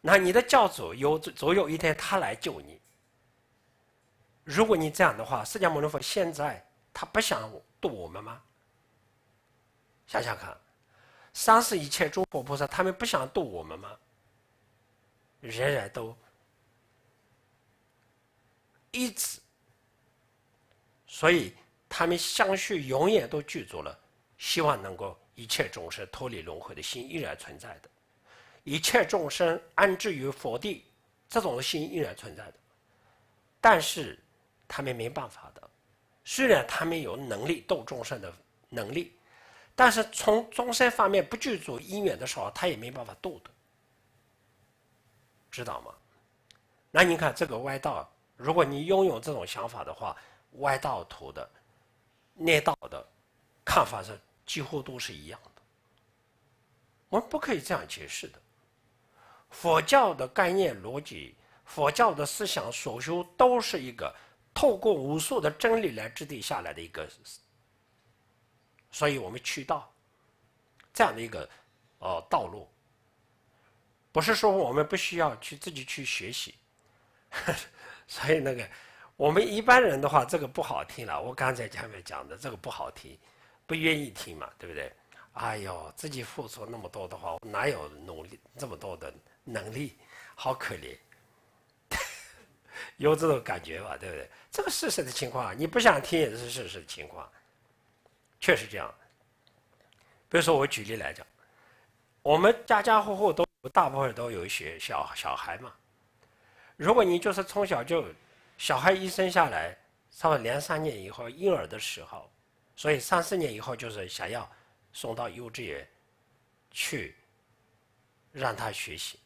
那你的教主有总有一天他来救你。如果你这样的话，释迦牟尼佛现在他不想度我们吗？想想看，三世一切诸佛菩萨，他们不想度我们吗？仍然都一直，所以他们相续永远都具足了，希望能够一切众生脱离轮回的心依然存在的，一切众生安置于佛地，这种心依然存在的，但是。他们没办法的，虽然他们有能力斗众生的能力，但是从众生方面不具足因缘的时候，他也没办法斗的，知道吗？那你看这个歪道，如果你拥有这种想法的话，歪道徒的、内道的、看法是几乎都是一样的。我们不可以这样解释的，佛教的概念逻辑、佛教的思想所修都是一个。透过无数的真理来制定下来的一个，所以我们去到这样的一个哦道路，不是说我们不需要去自己去学习，所以那个我们一般人的话，这个不好听了。我刚才前面讲的这个不好听，不愿意听嘛，对不对？哎呦，自己付出那么多的话，哪有努力这么多的能力？好可怜。有这种感觉吧，对不对？这个事实的情况，你不想听也是事实的情况，确实这样。比如说，我举例来讲，我们家家户户都大部分都有一些小小孩嘛。如果你就是从小就小孩一生下来，差不多两三年以后，婴儿的时候，所以三四年以后就是想要送到幼稚园去让他学习。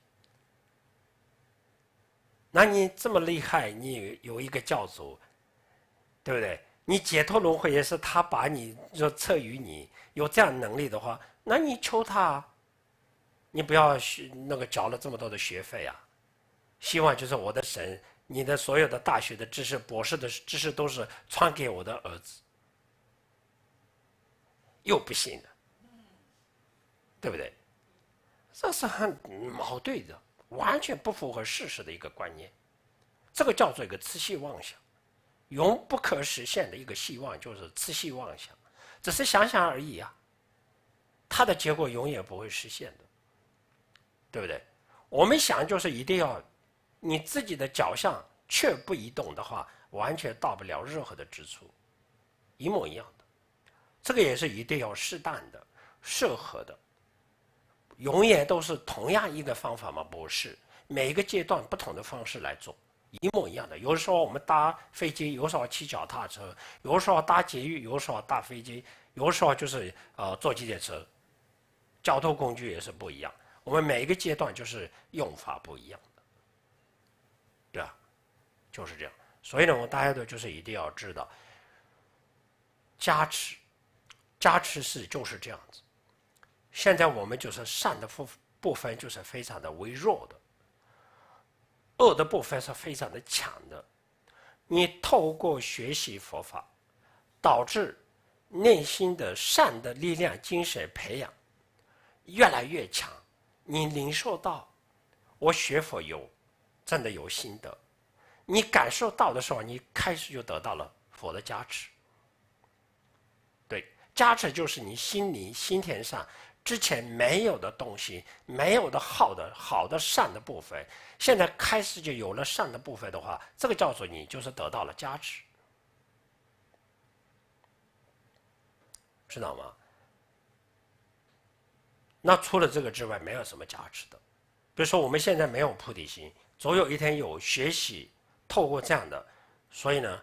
那你这么厉害，你有一个教主，对不对？你解脱轮回也是他把你就赐予你有这样能力的话，那你求他，你不要那个缴了这么多的学费啊！希望就是我的神，你的所有的大学的知识、博士的知识都是传给我的儿子，又不行了，对不对？这是很矛盾的。完全不符合事实的一个观念，这个叫做一个痴心妄想，永不可实现的一个希望就是痴心妄想，只是想想而已啊，它的结果永远不会实现的，对不对？我们想就是一定要，你自己的脚下却不移动的话，完全到不了任何的之处，一模一样的，这个也是一定要适当的、适合的。永远都是同样一个方法吗？不是，每个阶段不同的方式来做，一模一样的。有时候我们搭飞机，有时候骑脚踏车，有时候搭捷运，有时候搭飞机，有时候就是呃坐地铁车，交通工具也是不一样。我们每一个阶段就是用法不一样，对吧？就是这样。所以呢，我大家都就是一定要知道，加持，加持是就是这样子。现在我们就是善的部部分就是非常的微弱的，恶的部分是非常的强的。你透过学习佛法，导致内心的善的力量、精神培养越来越强。你领受到，我学佛有，真的有心得。你感受到的时候，你开始就得到了佛的加持。对，加持就是你心灵、心田上。之前没有的东西，没有的好的、好的善的部分，现在开始就有了善的部分的话，这个叫做你就是得到了加持，知道吗？那除了这个之外，没有什么加持的。比如说我们现在没有菩提心，总有一天有学习，透过这样的，所以呢，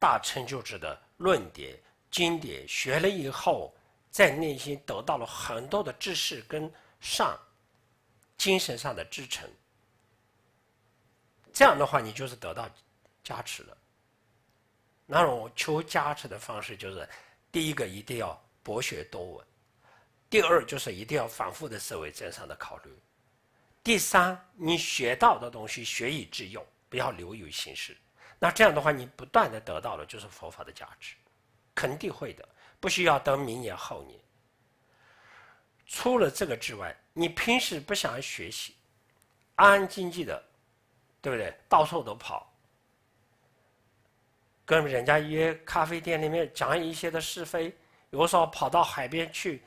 大成就制的论点、经典学了以后。在内心得到了很多的知识跟上精神上的支撑。这样的话，你就是得到加持了。那种求加持的方式，就是第一个一定要博学多闻，第二就是一定要反复的思维、正上的考虑，第三你学到的东西学以致用，不要流于形式。那这样的话，你不断的得到了就是佛法的价值，肯定会的。不需要等明年后年。除了这个之外，你平时不想学习，安安静静的，对不对？到处都跑，跟人家约咖啡店里面讲一些的是非，有时候跑到海边去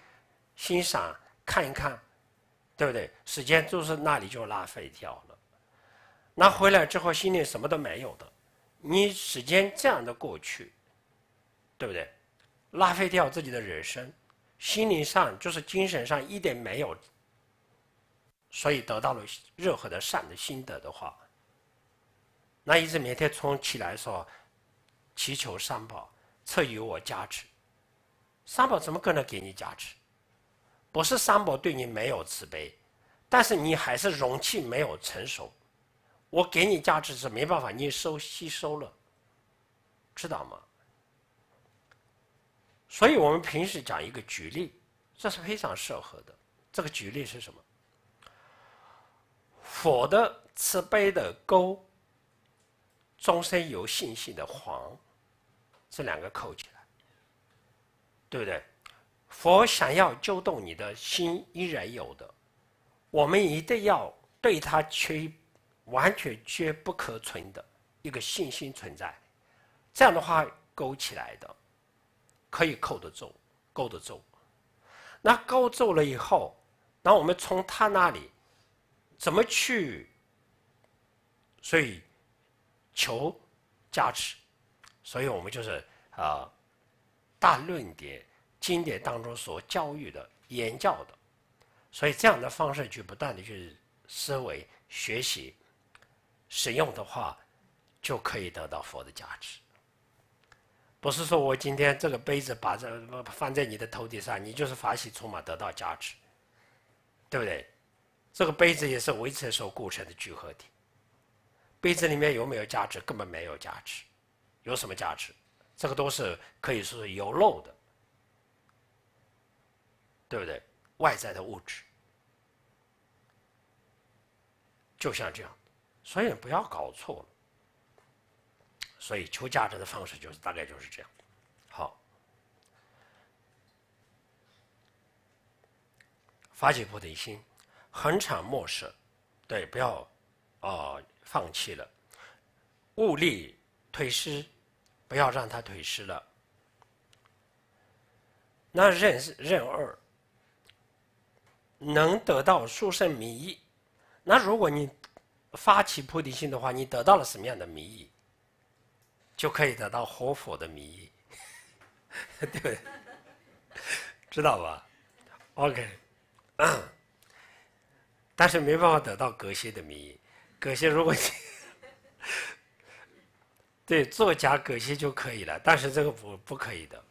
欣赏看一看，对不对？时间就是那里就浪费掉了。那回来之后心里什么都没有的，你时间这样的过去，对不对？浪费掉自己的人生，心灵上就是精神上一点没有，所以得到了任何的善的心得的话，那一直每天从起来说，祈求三宝赐予我加持，三宝怎么可能给你加持？不是三宝对你没有慈悲，但是你还是容器没有成熟，我给你加持是没办法，你收吸收了，知道吗？所以我们平时讲一个举例，这是非常适合的。这个举例是什么？佛的慈悲的沟，终身有信心的黄，这两个扣起来，对不对？佛想要揪动你的心依然有的，我们一定要对他缺完全缺不可存的一个信心存在，这样的话勾起来的。可以扣得住，够得住。那够住了以后，那我们从他那里怎么去？所以求加持，所以我们就是啊，大论典经典当中所教育的言教的，所以这样的方式去不断的去思维、学习、使用的话，就可以得到佛的价值。不是说我今天这个杯子把这放在你的头顶上，你就是法喜充满，得到价值，对不对？这个杯子也是维持说构成的聚合体。杯子里面有没有价值？根本没有价值。有什么价值？这个都是可以说有漏的，对不对？外在的物质，就像这样，所以不要搞错了。所以求价值的方式就是大概就是这样。好，发起菩提心，恒常莫舍，对，不要啊，放弃了，物力退失，不要让它退失了。那任任二能得到殊胜名义，那如果你发起菩提心的话，你得到了什么样的名义？就可以得到活佛的名义，对，知道吧？OK，但是没办法得到葛仙的名义。葛仙如果你 对作家葛仙就可以了，但是这个不不可以的。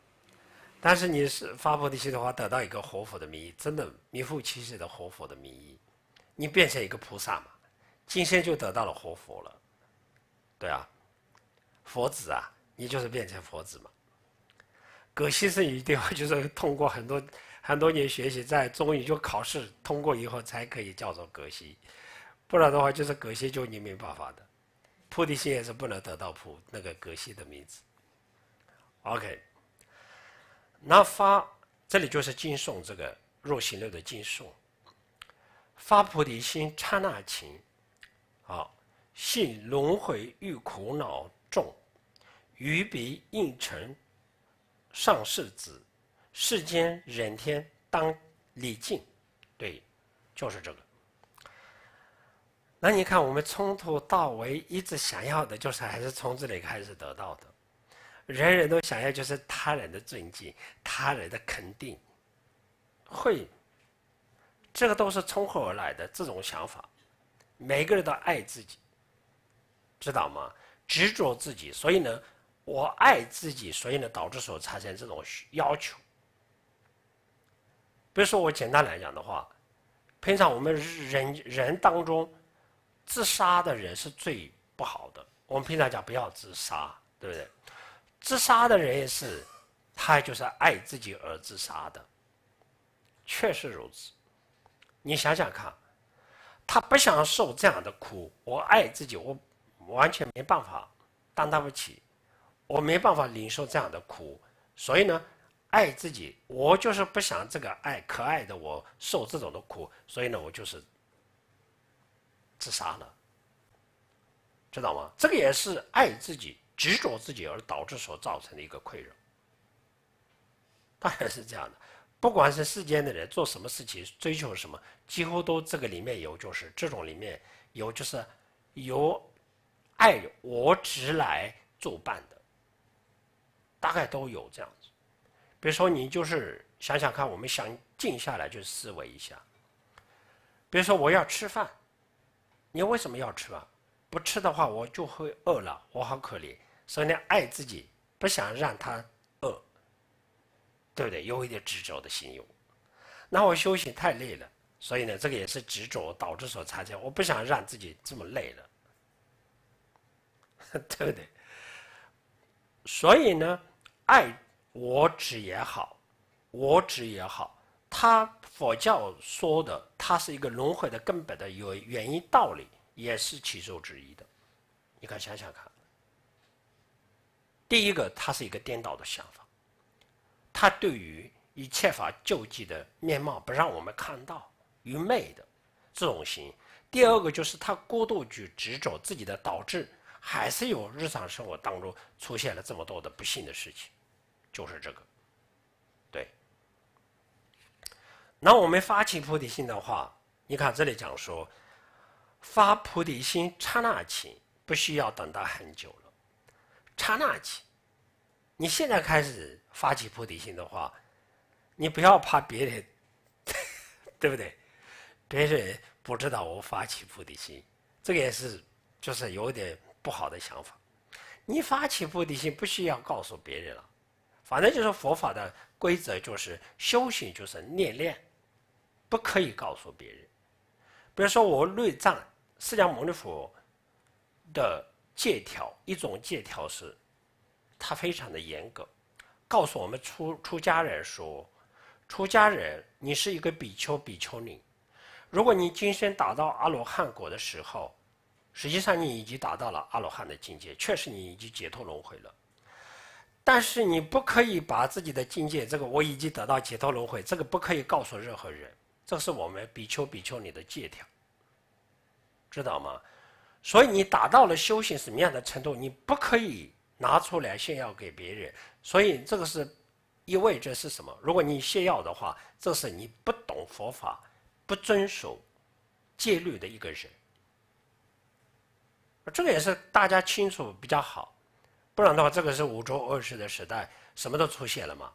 但是你是发菩提心的话，得到一个活佛的名义，真的名副其实的活佛的名义，你变成一个菩萨嘛，今生就得到了活佛了，对啊。佛子啊，你就是变成佛子嘛。葛西生一定要就是通过很多很多年学习，在终于就考试通过以后才可以叫做葛西，不然的话就是葛西就你没办法的。菩提心也是不能得到菩那个葛西的名字。OK，那发这里就是经诵这个入行论的经诵，发菩提心刹那情，好，性轮回遇苦恼。众于彼应成上世子，世间人天当礼敬。对，就是这个。那你看，我们从头到尾一直想要的，就是还是从这里开始得到的。人人都想要，就是他人的尊敬，他人的肯定，会。这个都是从何而来的？这种想法，每个人都爱自己，知道吗？执着自己，所以呢，我爱自己，所以呢，导致所产生这种要求。比如说，我简单来讲的话，平常我们人人当中，自杀的人是最不好的。我们平常讲不要自杀，对不对？自杀的人也是，他就是爱自己而自杀的，确实如此。你想想看，他不想受这样的苦，我爱自己，我。完全没办法担当不起，我没办法忍受这样的苦，所以呢，爱自己，我就是不想这个爱可爱的我受这种的苦，所以呢，我就是自杀了，知道吗？这个也是爱自己执着自己而导致所造成的一个困扰，当然是这样的。不管是世间的人做什么事情，追求什么，几乎都这个里面有，就是这种里面有就是有。爱我只来作伴的，大概都有这样子。比如说，你就是想想看，我们想静下来去思维一下。比如说，我要吃饭，你为什么要吃饭？不吃的话，我就会饿了，我好可怜。所以呢，爱自己，不想让他饿，对不对？有一点执着的心有。那我休息太累了，所以呢，这个也是执着导致所产生。我不想让自己这么累了。对不对？所以呢，爱我执也好，我执也好，他佛教说的，它是一个轮回的根本的有原因道理，也是其中之一的。你看，想想看，第一个，它是一个颠倒的想法，他对于一切法救济的面貌不让我们看到，愚昧的这种心；第二个，就是他过度去执着自己的导致。还是有日常生活当中出现了这么多的不幸的事情，就是这个，对。那我们发起菩提心的话，你看这里讲说，发菩提心刹那起，不需要等到很久了，刹那起，你现在开始发起菩提心的话，你不要怕别人，对不对？别人不知道我发起菩提心，这个也是就是有点。不好的想法，你发起菩提心不需要告诉别人了，反正就是佛法的规则，就是修行就是念念，不可以告诉别人。比如说我内藏释迦牟尼佛的借条，一种借条是，他非常的严格，告诉我们出出家人说，出家人你是一个比丘比丘尼，如果你今生达到阿罗汉果的时候。实际上你已经达到了阿罗汉的境界，确实你已经解脱轮回了。但是你不可以把自己的境界，这个我已经得到解脱轮回，这个不可以告诉任何人。这是我们比丘比丘你的借条，知道吗？所以你达到了修行什么样的程度，你不可以拿出来炫耀给别人。所以这个是意味着是什么？如果你炫耀的话，这是你不懂佛法、不遵守戒律的一个人。这个也是大家清楚比较好，不然的话，这个是五浊恶世的时代，什么都出现了嘛。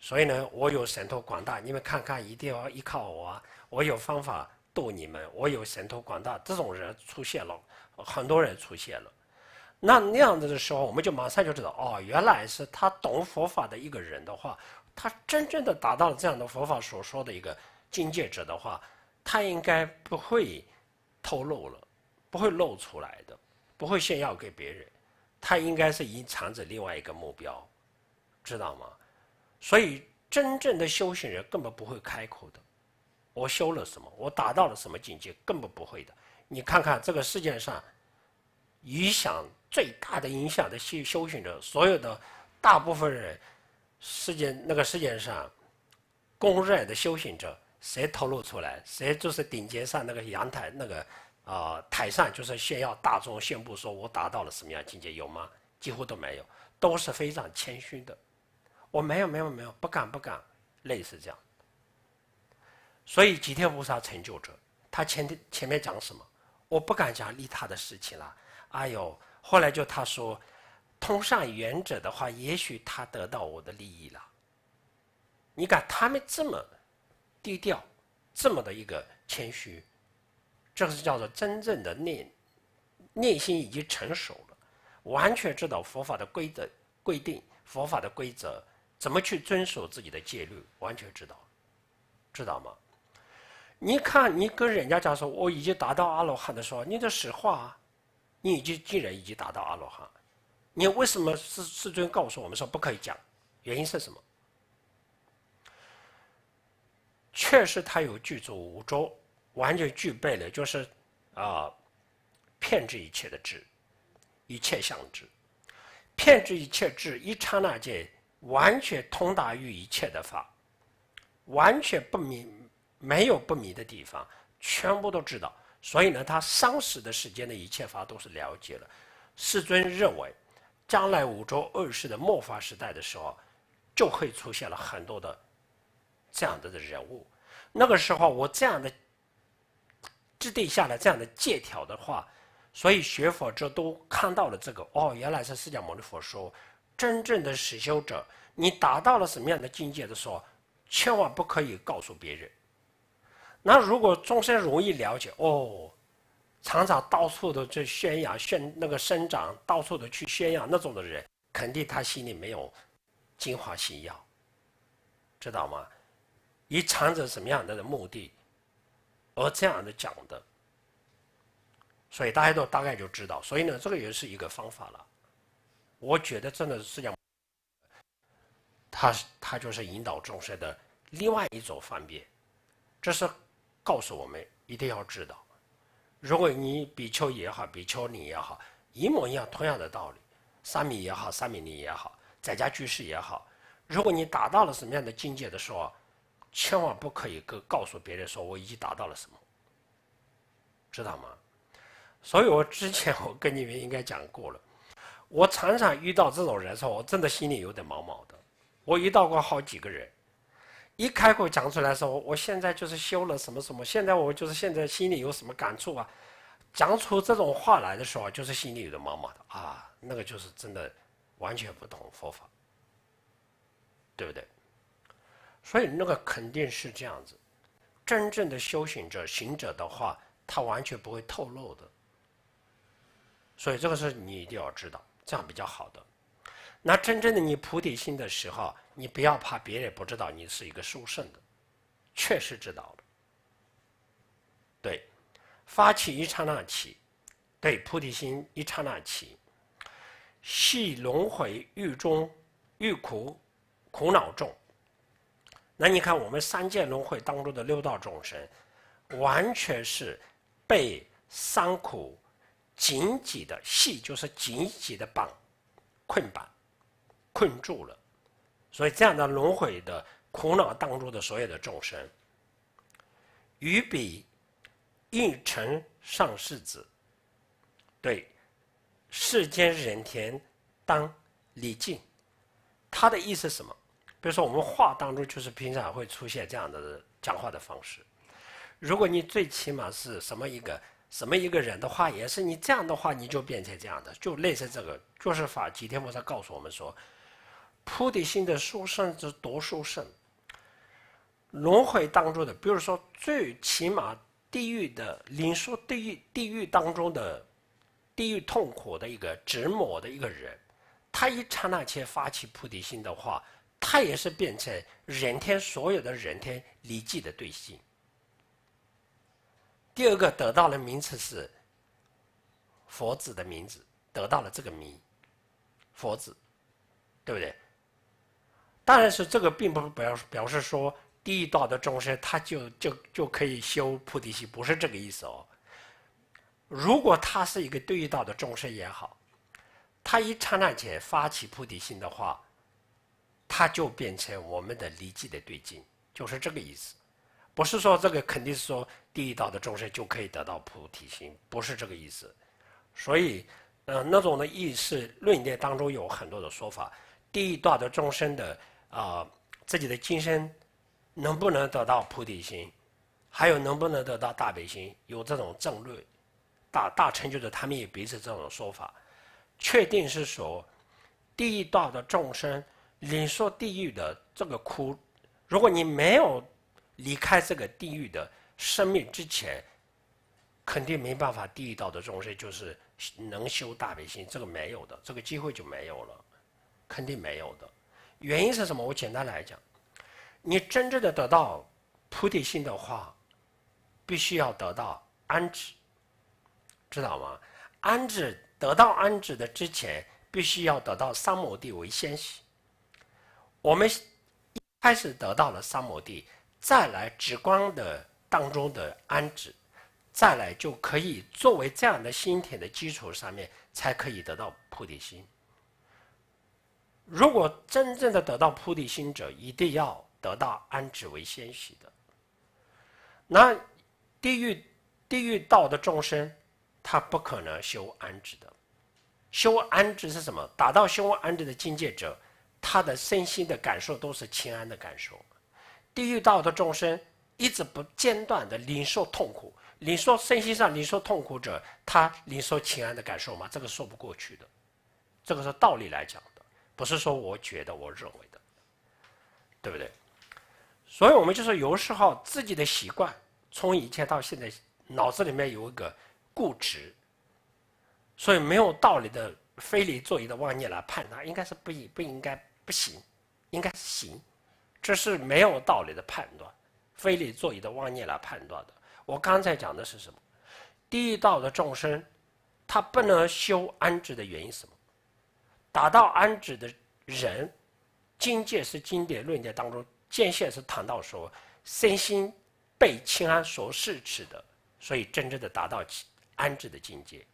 所以呢，我有神通广大，你们看看，一定要依靠我。我有方法度你们，我有神通广大，这种人出现了，很多人出现了。那那样子的时候，我们就马上就知道，哦，原来是他懂佛法的一个人的话，他真正的达到了这样的佛法所说的一个境界者的话，他应该不会透露了，不会露出来的。不会炫耀给别人，他应该是隐藏着另外一个目标，知道吗？所以真正的修行人根本不会开口的。我修了什么？我达到了什么境界？根本不会的。你看看这个世界上影响最大的影响的修修行者，所有的大部分人，世界那个世界上公认的修行者，谁透露出来？谁就是顶尖上那个阳台那个。啊，台上就是炫耀大众宣布说我达到了什么样境界，有吗？几乎都没有，都是非常谦虚的。我没有，没有，没有，不敢，不敢，类似这样。所以，几天无沙成就者，他前前面讲什么？我不敢讲利他的事情了。哎呦，后来就他说，通善缘者的话，也许他得到我的利益了。你看他们这么低调，这么的一个谦虚。这是叫做真正的念，内心已经成熟了，完全知道佛法的规则规定，佛法的规则怎么去遵守自己的戒律，完全知道，知道吗？你看，你跟人家讲说我已经达到阿罗汉的时候，你这实话啊，你已经既然已经达到阿罗汉，你为什么世世尊告诉我们说不可以讲？原因是什么？确实他有具足无著。完全具备了，就是啊，骗之一切的智，一切相知，骗之一切智，一刹那间完全通达于一切的法，完全不明没有不明的地方，全部都知道。所以呢，他生死的时间的一切法都是了解了。世尊认为，将来五浊恶世的末法时代的时候，就会出现了很多的这样子的人物。那个时候，我这样的。制定下了这样的借条的话，所以学佛者都看到了这个哦，原来是释迦牟尼佛说，真正的实修者，你达到了什么样的境界的时候，千万不可以告诉别人。那如果众生容易了解哦，常常到处的去宣扬宣那个生长，到处的去宣扬那种的人，肯定他心里没有精华心药，知道吗？以藏着什么样的目的？而这样的讲的，所以大家都大概就知道。所以呢，这个也是一个方法了。我觉得真的是讲，他他就是引导众生的另外一种方便。这是告诉我们一定要知道。如果你比丘也好，比丘尼也好，一模一样，同样的道理。沙弥也好，沙弥尼也好，在家居士也好，如果你达到了什么样的境界的时候。千万不可以告告诉别人说我已经达到了什么，知道吗？所以我之前我跟你们应该讲过了，我常常遇到这种人说，我真的心里有点毛毛的。我遇到过好几个人，一开口讲出来说，我现在就是修了什么什么，现在我就是现在心里有什么感触啊，讲出这种话来的时候，就是心里有点毛毛的啊，那个就是真的完全不同佛法，对不对？所以那个肯定是这样子，真正的修行者、行者的话，他完全不会透露的。所以这个是你一定要知道，这样比较好的。那真正的你菩提心的时候，你不要怕别人不知道你是一个修圣的，确实知道的。对，发起一刹那起，对菩提心一刹那起，系轮回狱中狱苦苦恼众，那你看，我们三界轮回当中的六道众生，完全是被三苦紧紧的系，就是紧紧的绑、困绑、困住了。所以这样的轮回的苦恼当中的所有的众生，于彼应成上世子，对世间人天当离境。他的意思什么？比如说，我们话当中就是平常会出现这样的讲话的方式。如果你最起码是什么一个什么一个人的话，也是你这样的话，你就变成这样的，就类似这个。就是法，几天菩萨告诉我们说，菩提心的殊胜之读书胜。轮回当中的，比如说最起码地狱的灵书地狱，地狱当中的地狱痛苦的一个执魔的一个人，他一刹那间发起菩提心的话。它也是变成人天所有的人天离记的对性。第二个得到的名词是佛子的名字，得到了这个名“佛子”，对不对？当然是这个，并不表表示说地狱道的众生他就就就可以修菩提心，不是这个意思哦。如果他是一个对道的众生也好，他一刹那间发起菩提心的话。它就变成我们的离迹的对境，就是这个意思。不是说这个，肯定是说第一道的众生就可以得到菩提心，不是这个意思。所以，呃，那种的意识论点当中有很多的说法：第一道的众生的啊，自己的今生能不能得到菩提心，还有能不能得到大悲心，有这种争论。大大成就的他们也彼此这种说法，确定是说第一道的众生。你说地狱的这个苦，如果你没有离开这个地狱的生命之前，肯定没办法地狱道的众生就是能修大悲心，这个没有的，这个机会就没有了，肯定没有的。原因是什么？我简单来讲，你真正的得到菩提心的话，必须要得到安置，知道吗？安置得到安置的之前，必须要得到三摩地为先息。我们一开始得到了三亩地，再来直观的当中的安置，再来就可以作为这样的心田的基础上面，才可以得到菩提心。如果真正的得到菩提心者，一定要得到安置为先许的。那地狱地狱道的众生，他不可能修安置的。修安置是什么？达到修安置的境界者。他的身心的感受都是情安的感受，地狱道的众生一直不间断的领受痛苦，领受身心上领受痛苦者，他领受情安的感受吗？这个说不过去的，这个是道理来讲的，不是说我觉得我认为的，对不对？所以，我们就是有时候自己的习惯，从以前到现在，脑子里面有一个固执，所以没有道理的、非理作意的妄念来判他，应该是不应不应该。不行，应该是行，这是没有道理的判断，非礼作意的妄念来判断的。我刚才讲的是什么？狱道的众生，他不能修安止的原因是什么？达到安止的人，境界是经典论点当中间现是谈到说，身心被清安所摄持的，所以真正的达到安止的境界，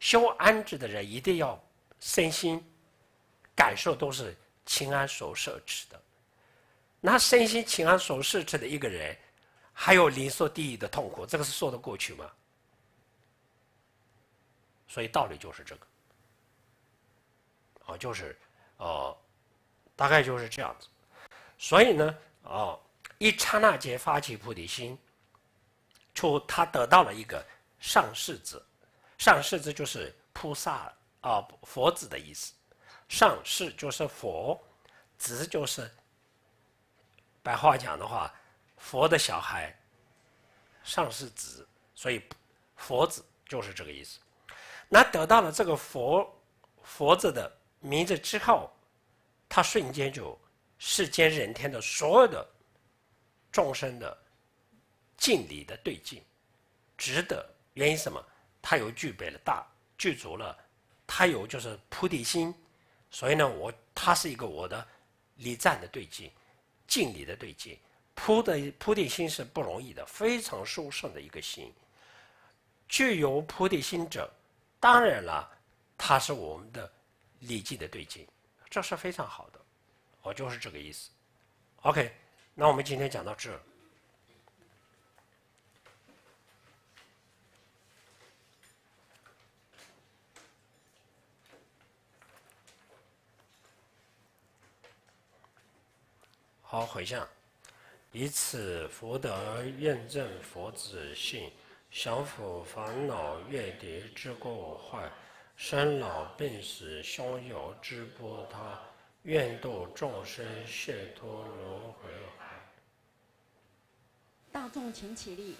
修安止的人一定要身心感受都是。情安所摄持的，那身心情安所摄持的一个人，还有灵受地狱的痛苦，这个是说得过去吗？所以道理就是这个，哦，就是，哦，大概就是这样子。所以呢，哦，一刹那间发起菩提心，就他得到了一个上士子，上士子就是菩萨啊，佛子的意思。上是就是佛，子就是，白话讲的话，佛的小孩。上是子，所以佛子就是这个意思。那得到了这个佛佛子的名字之后，他瞬间就世间人天的所有的众生的敬礼的对敬值得原因什么？他有具备了大具足了，他有就是菩提心。所以呢，我他是一个我的礼赞的对戒，敬礼的对戒，铺的铺地心是不容易的，非常殊胜的一个心。具有菩提心者，当然了，他是我们的礼敬的对戒，这是非常好的。我就是这个意思。OK，那我们今天讲到这儿。回向，以此福德验证佛子性，消除烦恼业敌之过患，生老病死凶有之波他，愿度众生解脱轮回海。大众，请起立。